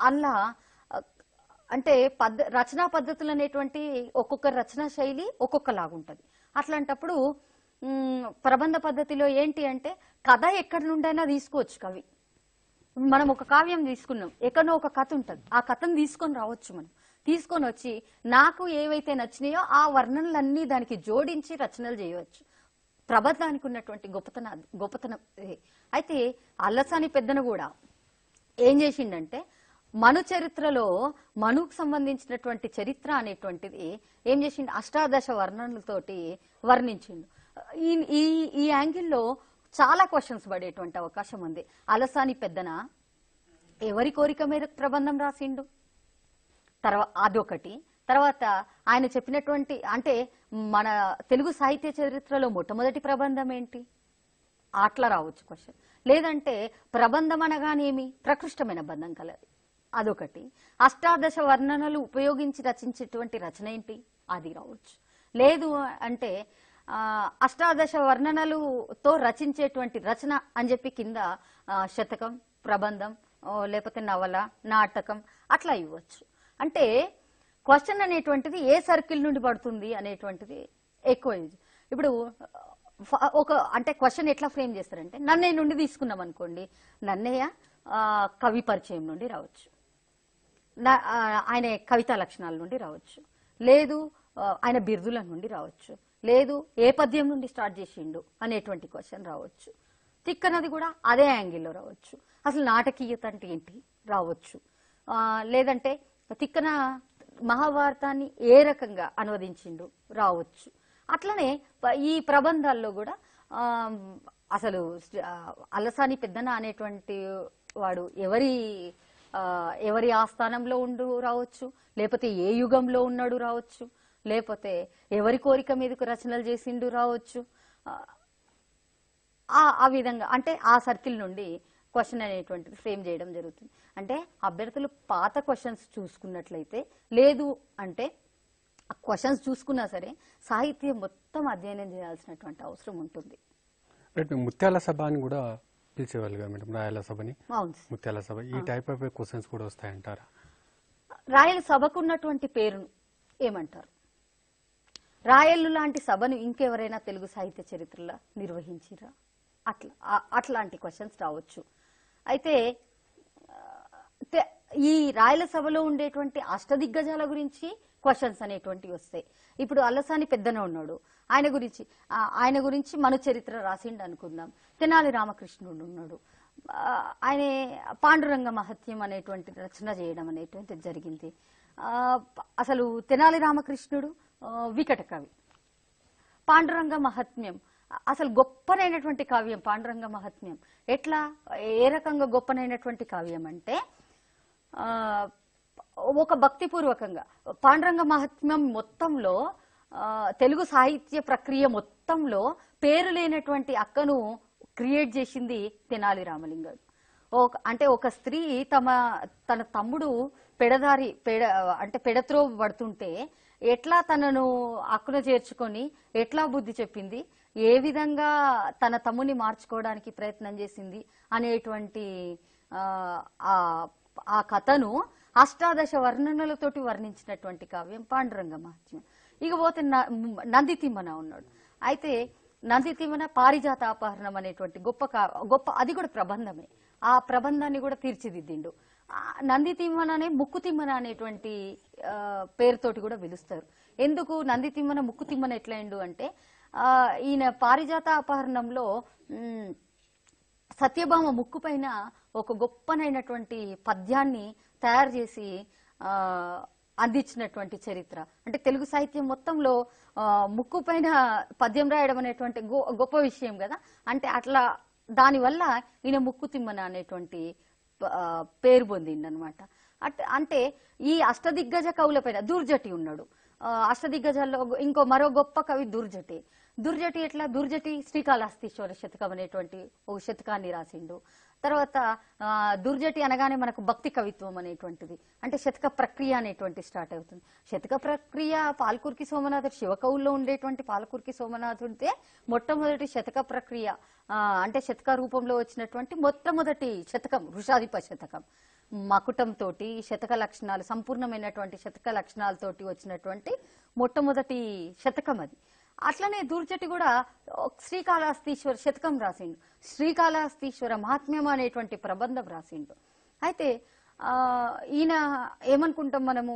అల్లా అంటే పద్ధ రచనా పద్ధతులు అనేటువంటి ఒక్కొక్క రచనా శైలి ఒక్కొక్కలాగుంటుంది అట్లాంటప్పుడు ప్రబంధ పద్ధతిలో ఏంటి అంటే కథ ఎక్కడి నుండైనా తీసుకోవచ్చు కవి మనం ఒక కావ్యం తీసుకున్నాం ఎక్కడో ఒక కథ ఉంటుంది ఆ కథను తీసుకొని రావచ్చు మనం తీసుకొని వచ్చి నాకు ఏవైతే నచ్చినాయో ఆ వర్ణనలన్నీ దానికి జోడించి రచనలు చేయవచ్చు ప్రబంధానికి ఉన్నటువంటి గొప్పతన గొప్పతనం అయితే అల్లసాని పెద్దను కూడా ఏం చేసిండంటే మను చరిత్రలో మనుకు సంబంధించినటువంటి చరిత్ర అనేటువంటిది ఏం చేసిండు అష్టాదశ వర్ణనలతోటి వర్ణించిండు ఈ ఈ ఈ యాంగిల్లో చాలా క్వశ్చన్స్ పడేటువంటి అవకాశం ఉంది అలసాని పెద్దన ఎవరి కోరిక మీద ప్రబంధం రాసిండు తర్వాత అదొకటి తర్వాత ఆయన చెప్పినటువంటి అంటే మన తెలుగు సాహిత్య చరిత్రలో మొట్టమొదటి ప్రబంధం ఏంటి అట్లా రావచ్చు క్వశ్చన్ లేదంటే ప్రబంధం అనగానేమి ప్రకృష్టమైన బంధం కలది అదొకటి అష్టాదశ వర్ణనలు ఉపయోగించి రచించేటువంటి రచన ఏంటి అది రావచ్చు లేదు అంటే అష్టాదశ వర్ణనలుతో రచించేటువంటి రచన అని చెప్పి కింద శతకం ప్రబంధం లేకపోతే నవల నాటకం అట్లా ఇవ్వచ్చు అంటే క్వశ్చన్ అనేటువంటిది ఏ సర్కిల్ నుండి పడుతుంది అనేటువంటిది ఎక్కువ ఇప్పుడు ఒక అంటే క్వశ్చన్ ఎట్లా ఫ్రేమ్ చేస్తారంటే నన్నయ్య నుండి తీసుకున్నాం అనుకోండి నన్నయ్య కవి పరిచయం నుండి రావచ్చు ఆయన కవితా లక్షణాల నుండి రావచ్చు లేదు ఆయన బిరుదుల నుండి రావచ్చు లేదు ఏ పద్యం నుండి స్టార్ట్ చేసిండు అనేటువంటి క్వశ్చన్ రావచ్చు తిక్కనది కూడా అదే యాంగిల్లో రావచ్చు అసలు నాటకీయత అంటే ఏంటి రావచ్చు లేదంటే తిక్కన మహాభారతాన్ని ఏ రకంగా అనువదించిండు రావచ్చు అట్లనే ఈ ప్రబంధాల్లో కూడా అసలు అలసాని పెద్దన అనేటువంటి వాడు ఎవరి ఎవరి ఆస్థానంలో ఉండు రావచ్చు లేకపోతే ఏ యుగంలో ఉన్నాడు రావచ్చు లేకపోతే ఎవరి కోరిక మీదకు రచనలు చేసిండు రావచ్చు ఆ విధంగా అంటే ఆ సర్కిల్ నుండి క్వశ్చన్ అనేటువంటిది ఫ్రేమ్ చేయడం జరుగుతుంది అంటే అభ్యర్థులు పాత క్వశ్చన్స్ చూసుకున్నట్లయితే లేదు అంటే ఆ క్వశ్చన్స్ చూసుకున్నా సరే సాహిత్యం మొత్తం అధ్యయనం చేయాల్సినటువంటి అవసరం ఉంటుంది ముత్యాల సభ అని కూడా పిలిచేవాళ్ళుగా మేడం రాయల సభని ముత్యాల సభ ఈ టైప్ ఆఫ్ క్వశ్చన్స్ కూడా వస్తాయంటారా రాయల సభకు ఉన్నటువంటి పేరును ఏమంటారు రాయలు లాంటి సభను ఇంకెవరైనా తెలుగు సాహిత్య చరిత్రలో నిర్వహించిరా అట్లా అట్లాంటి క్వశ్చన్స్ రావచ్చు అయితే ఈ రాయల సభలో ఉండేటువంటి అష్టదిగ్గజాల గురించి క్వశ్చన్స్ అనేటువంటివి వస్తాయి ఇప్పుడు అల్లసాని పెద్దన ఉన్నాడు ఆయన గురించి ఆయన గురించి మన చరిత్ర రాసిండు అనుకుందాం తెనాలి రామకృష్ణుడు ఉన్నాడు ఆయన పాండురంగ మహత్యం అనేటువంటి రచన చేయడం అనేటువంటిది జరిగింది అసలు తెనాలి రామకృష్ణుడు వికట కవి పాండురంగ మహత్మ్యం అసలు గొప్పనైనటువంటి కావ్యం పాండురంగ మహత్మ్యం ఎట్లా ఏ రకంగా గొప్పనైనటువంటి కావ్యం అంటే ఒక భక్తిపూర్వకంగా పాండురంగ మహాత్మ్యం మొత్తంలో తెలుగు సాహిత్య ప్రక్రియ మొత్తంలో పేరు లేనటువంటి అక్కను క్రియేట్ చేసింది తెనాలి రామలింగం ఒక అంటే ఒక స్త్రీ తమ తన తమ్ముడు పెడదారి పెడ అంటే పెడత్రో పడుతుంటే ఎట్లా తనను అక్కున చేర్చుకొని ఎట్లా బుద్ధి చెప్పింది ఏ విధంగా తన తమ్ముని మార్చుకోవడానికి ప్రయత్నం చేసింది అనేటువంటి ఆ కథను అష్టాదశ వర్ణనలతోటి వర్ణించినటువంటి కావ్యం పాండురంగ మహత్యం ఇకపోతే తిమ్మన ఉన్నాడు అయితే నంది తిమ్మన పారిజాత అపహరణం అనేటువంటి గొప్ప గొప్ప అది కూడా ప్రబంధమే ఆ ప్రబంధాన్ని కూడా తీర్చిదిద్దిండు నంది తిమ్మననే అనే తిమ్మన అనేటువంటి పేరుతోటి కూడా పిలుస్తారు ఎందుకు నంది తిమ్మన ముక్కు తిమ్మన ఎట్లయిండు అంటే ఈయన పారిజాత అపహరణంలో సత్యభామ ముక్కు పైన ఒక గొప్పనైనటువంటి పద్యాన్ని తయారు చేసి అందించినటువంటి చరిత్ర అంటే తెలుగు సాహిత్యం మొత్తంలో ముక్కు పైన పద్యం రాయడం అనేటువంటి గొప్ప విషయం కదా అంటే అట్లా దానివల్ల ఈయన ముక్కు తిమ్మన అనేటువంటి పేరు అనమాట అంటే ఈ అష్టదిగ్గజ కవుల పైన దుర్జటి ఉన్నాడు అష్టదిగ్గజాల్లో ఇంకో మరో గొప్ప కవి దుర్జటి దుర్జటి ఎట్లా దుర్జటి శ్రీకాళహస్తీశ్వర శతకం అనేటువంటి ఓ శతకాన్ని రాసిండు తర్వాత దుర్జటి అనగానే మనకు భక్తి కవిత్వం అనేటువంటిది అంటే శతక ప్రక్రియ అనేటువంటి స్టార్ట్ అవుతుంది శతక ప్రక్రియ పాల్కుర్కి సోమనాథుడు శివకవుల్లో ఉండేటువంటి పాల్కుర్కి సోమనాథుడితే మొట్టమొదటి శతక ప్రక్రియ అంటే శతక రూపంలో వచ్చినటువంటి మొట్టమొదటి శతకం వృషాధిప శతకం మకుటంతో శతక లక్షణాలు సంపూర్ణమైనటువంటి శతక లక్షణాలతోటి వచ్చినటువంటి మొట్టమొదటి శతకం అది అట్లనే దూర్జటి కూడా శ్రీకాళహస్తీశ్వర శతకం రాసిండు శ్రీకాళహస్తీశ్వర మహాత్మ్యం అనేటువంటి ప్రబంధం రాసిండు అయితే ఈయన ఏమనుకుంటాం మనము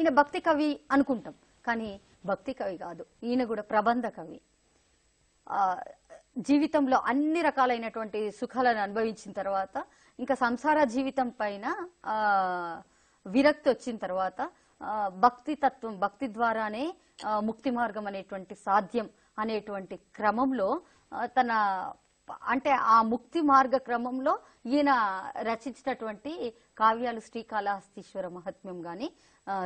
ఈయన భక్తి కవి అనుకుంటాం కానీ భక్తి కవి కాదు ఈయన కూడా ప్రబంధ కవి జీవితంలో అన్ని రకాలైనటువంటి సుఖాలను అనుభవించిన తర్వాత ఇంకా సంసార జీవితం పైన విరక్తి వచ్చిన తర్వాత భక్తి తత్వం భక్తి ద్వారానే ముక్తి మార్గం అనేటువంటి సాధ్యం అనేటువంటి క్రమంలో తన అంటే ఆ ముక్తి మార్గ క్రమంలో ఈయన రచించినటువంటి కావ్యాలు శ్రీకాళహస్తీశ్వర మహాత్మ్యం కానీ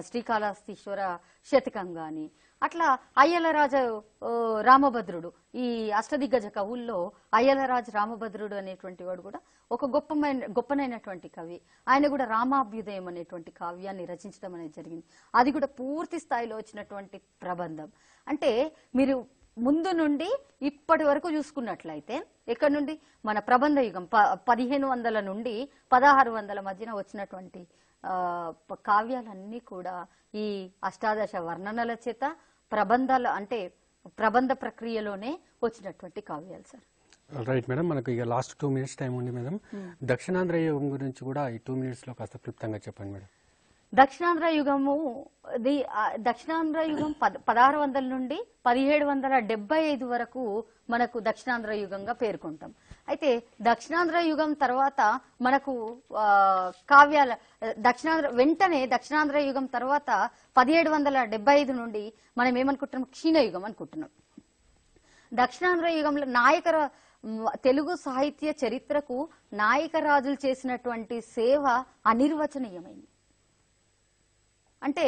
శ్రీకాళహస్తీశ్వర శతకం గాని అట్లా అయ్యలరాజు రామభద్రుడు ఈ అష్టదిగ్గజ కవుల్లో అయ్యలరాజు రామభద్రుడు అనేటువంటి వాడు కూడా ఒక గొప్పమైన గొప్పనైనటువంటి కవి ఆయన కూడా రామాభ్యుదయం అనేటువంటి కావ్యాన్ని రచించడం అనేది జరిగింది అది కూడా పూర్తి స్థాయిలో వచ్చినటువంటి ప్రబంధం అంటే మీరు ముందు నుండి ఇప్పటి వరకు చూసుకున్నట్లయితే ఎక్కడి నుండి మన ప్రబంధ యుగం పదిహేను వందల నుండి పదహారు వందల మధ్యన వచ్చినటువంటి కావ్యాలన్నీ కూడా ఈ అష్టాదశ వర్ణనల చేత ప్రబంధాలు అంటే ప్రబంధ ప్రక్రియలోనే వచ్చినటువంటి కావ్యాలు సార్ రైట్ మేడం మనకు ఇక లాస్ట్ టూ మినిట్స్ టైం ఉంది మేడం hmm. దక్షిణాంధ్ర యుగం గురించి కూడా ఈ టూ లో కాస్త క్లుప్తంగా చెప్పండి మేడం దక్షిణాంధ్ర యుగము ది దక్షిణాంధ్ర యుగం పదహారు వందల నుండి పదిహేడు వందల డెబ్బై ఐదు వరకు మనకు దక్షిణాంధ్ర యుగంగా పేర్కొంటాం అయితే దక్షిణాంధ్ర యుగం తర్వాత మనకు కావ్యాల దక్షిణాంధ్ర వెంటనే దక్షిణాంధ్ర యుగం తర్వాత పదిహేడు వందల డెబ్బై ఐదు నుండి మనం ఏమనుకుంటున్నాం క్షీణ యుగం అనుకుంటున్నాం దక్షిణాంధ్ర యుగంలో నాయకర తెలుగు సాహిత్య చరిత్రకు నాయకరాజులు చేసినటువంటి సేవ అనిర్వచనీయమైంది అంటే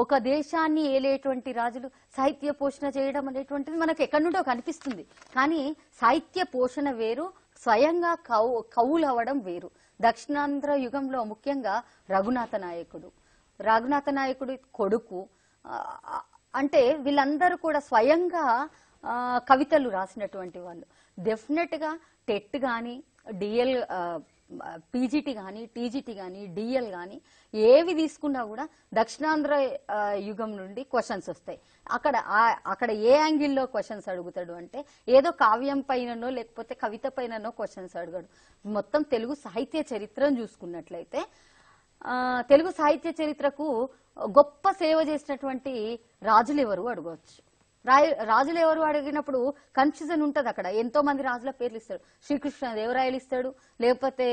ఒక దేశాన్ని ఏలేటువంటి రాజులు సాహిత్య పోషణ చేయడం అనేటువంటిది మనకు ఎక్కడి నుండో కనిపిస్తుంది కానీ సాహిత్య పోషణ వేరు స్వయంగా కౌ కవులు అవ్వడం వేరు దక్షిణాంధ్ర యుగంలో ముఖ్యంగా రఘునాథ నాయకుడు రఘునాథ నాయకుడు కొడుకు అంటే వీళ్ళందరూ కూడా స్వయంగా కవితలు రాసినటువంటి వాళ్ళు డెఫినెట్గా టెట్ కానీ డిఎల్ పీజీటీ కానీ టీజీటీ కానీ డిఎల్ కానీ ఏవి తీసుకున్నా కూడా దక్షిణాంధ్ర యుగం నుండి క్వశ్చన్స్ వస్తాయి అక్కడ అక్కడ ఏ యాంగిల్లో క్వశ్చన్స్ అడుగుతాడు అంటే ఏదో కావ్యం పైననో లేకపోతే కవిత పైననో క్వశ్చన్స్ అడుగుడు మొత్తం తెలుగు సాహిత్య చరిత్రను చూసుకున్నట్లయితే తెలుగు సాహిత్య చరిత్రకు గొప్ప సేవ చేసినటువంటి రాజులు ఎవరు అడగవచ్చు రాజులు ఎవరు అడిగినప్పుడు కన్ఫ్యూజన్ ఉంటుంది అక్కడ ఎంతో మంది రాజుల పేర్లు ఇస్తాడు శ్రీకృష్ణ దేవరాయలు ఇస్తాడు లేకపోతే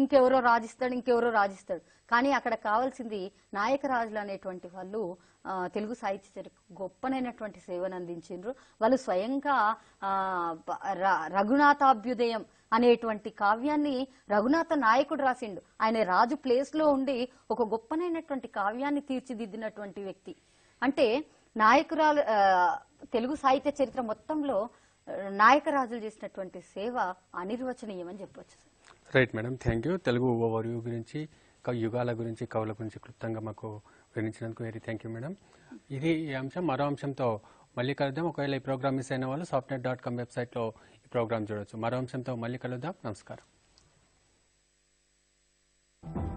ఇంకెవరో రాజిస్తాడు ఇంకెవరో రాజిస్తాడు కానీ అక్కడ కావాల్సింది నాయక రాజులు అనేటువంటి వాళ్ళు తెలుగు సాహిత్య చరిత్ర గొప్పనైనటువంటి సేవను అందించారు వాళ్ళు స్వయంగా రఘునాథాభ్యుదయం అనేటువంటి కావ్యాన్ని రఘునాథ నాయకుడు రాసిండు ఆయన రాజు ప్లేస్లో ఉండి ఒక గొప్పనైనటువంటి కావ్యాన్ని తీర్చిదిద్దినటువంటి వ్యక్తి అంటే నాయకురాలు తెలుగు సాహిత్య చరిత్ర మొత్తంలో నాయకరాజులు చేసినటువంటి సేవ అనిర్వచనీయమని చెప్పవచ్చు right madam thank you Telugu overview గురించి యుగాల గురించి కవుల గురించి క్లుప్తంగా మాకు వివరించినందుకు వెరీ థ్యాంక్ యూ మేడం ఇది ఈ అంశం మరో అంశంతో మళ్ళీ కలుద్దాం ఒకవేళ ఈ ప్రోగ్రామ్ మిస్ అయిన వాళ్ళు సాఫ్ట్నెట్ డాట్ కామ్ వెబ్సైట్లో ఈ ప్రోగ్రామ్ చూడవచ్చు మరో అంశంతో మళ్ళీ కలుద్దాం నమస్కారం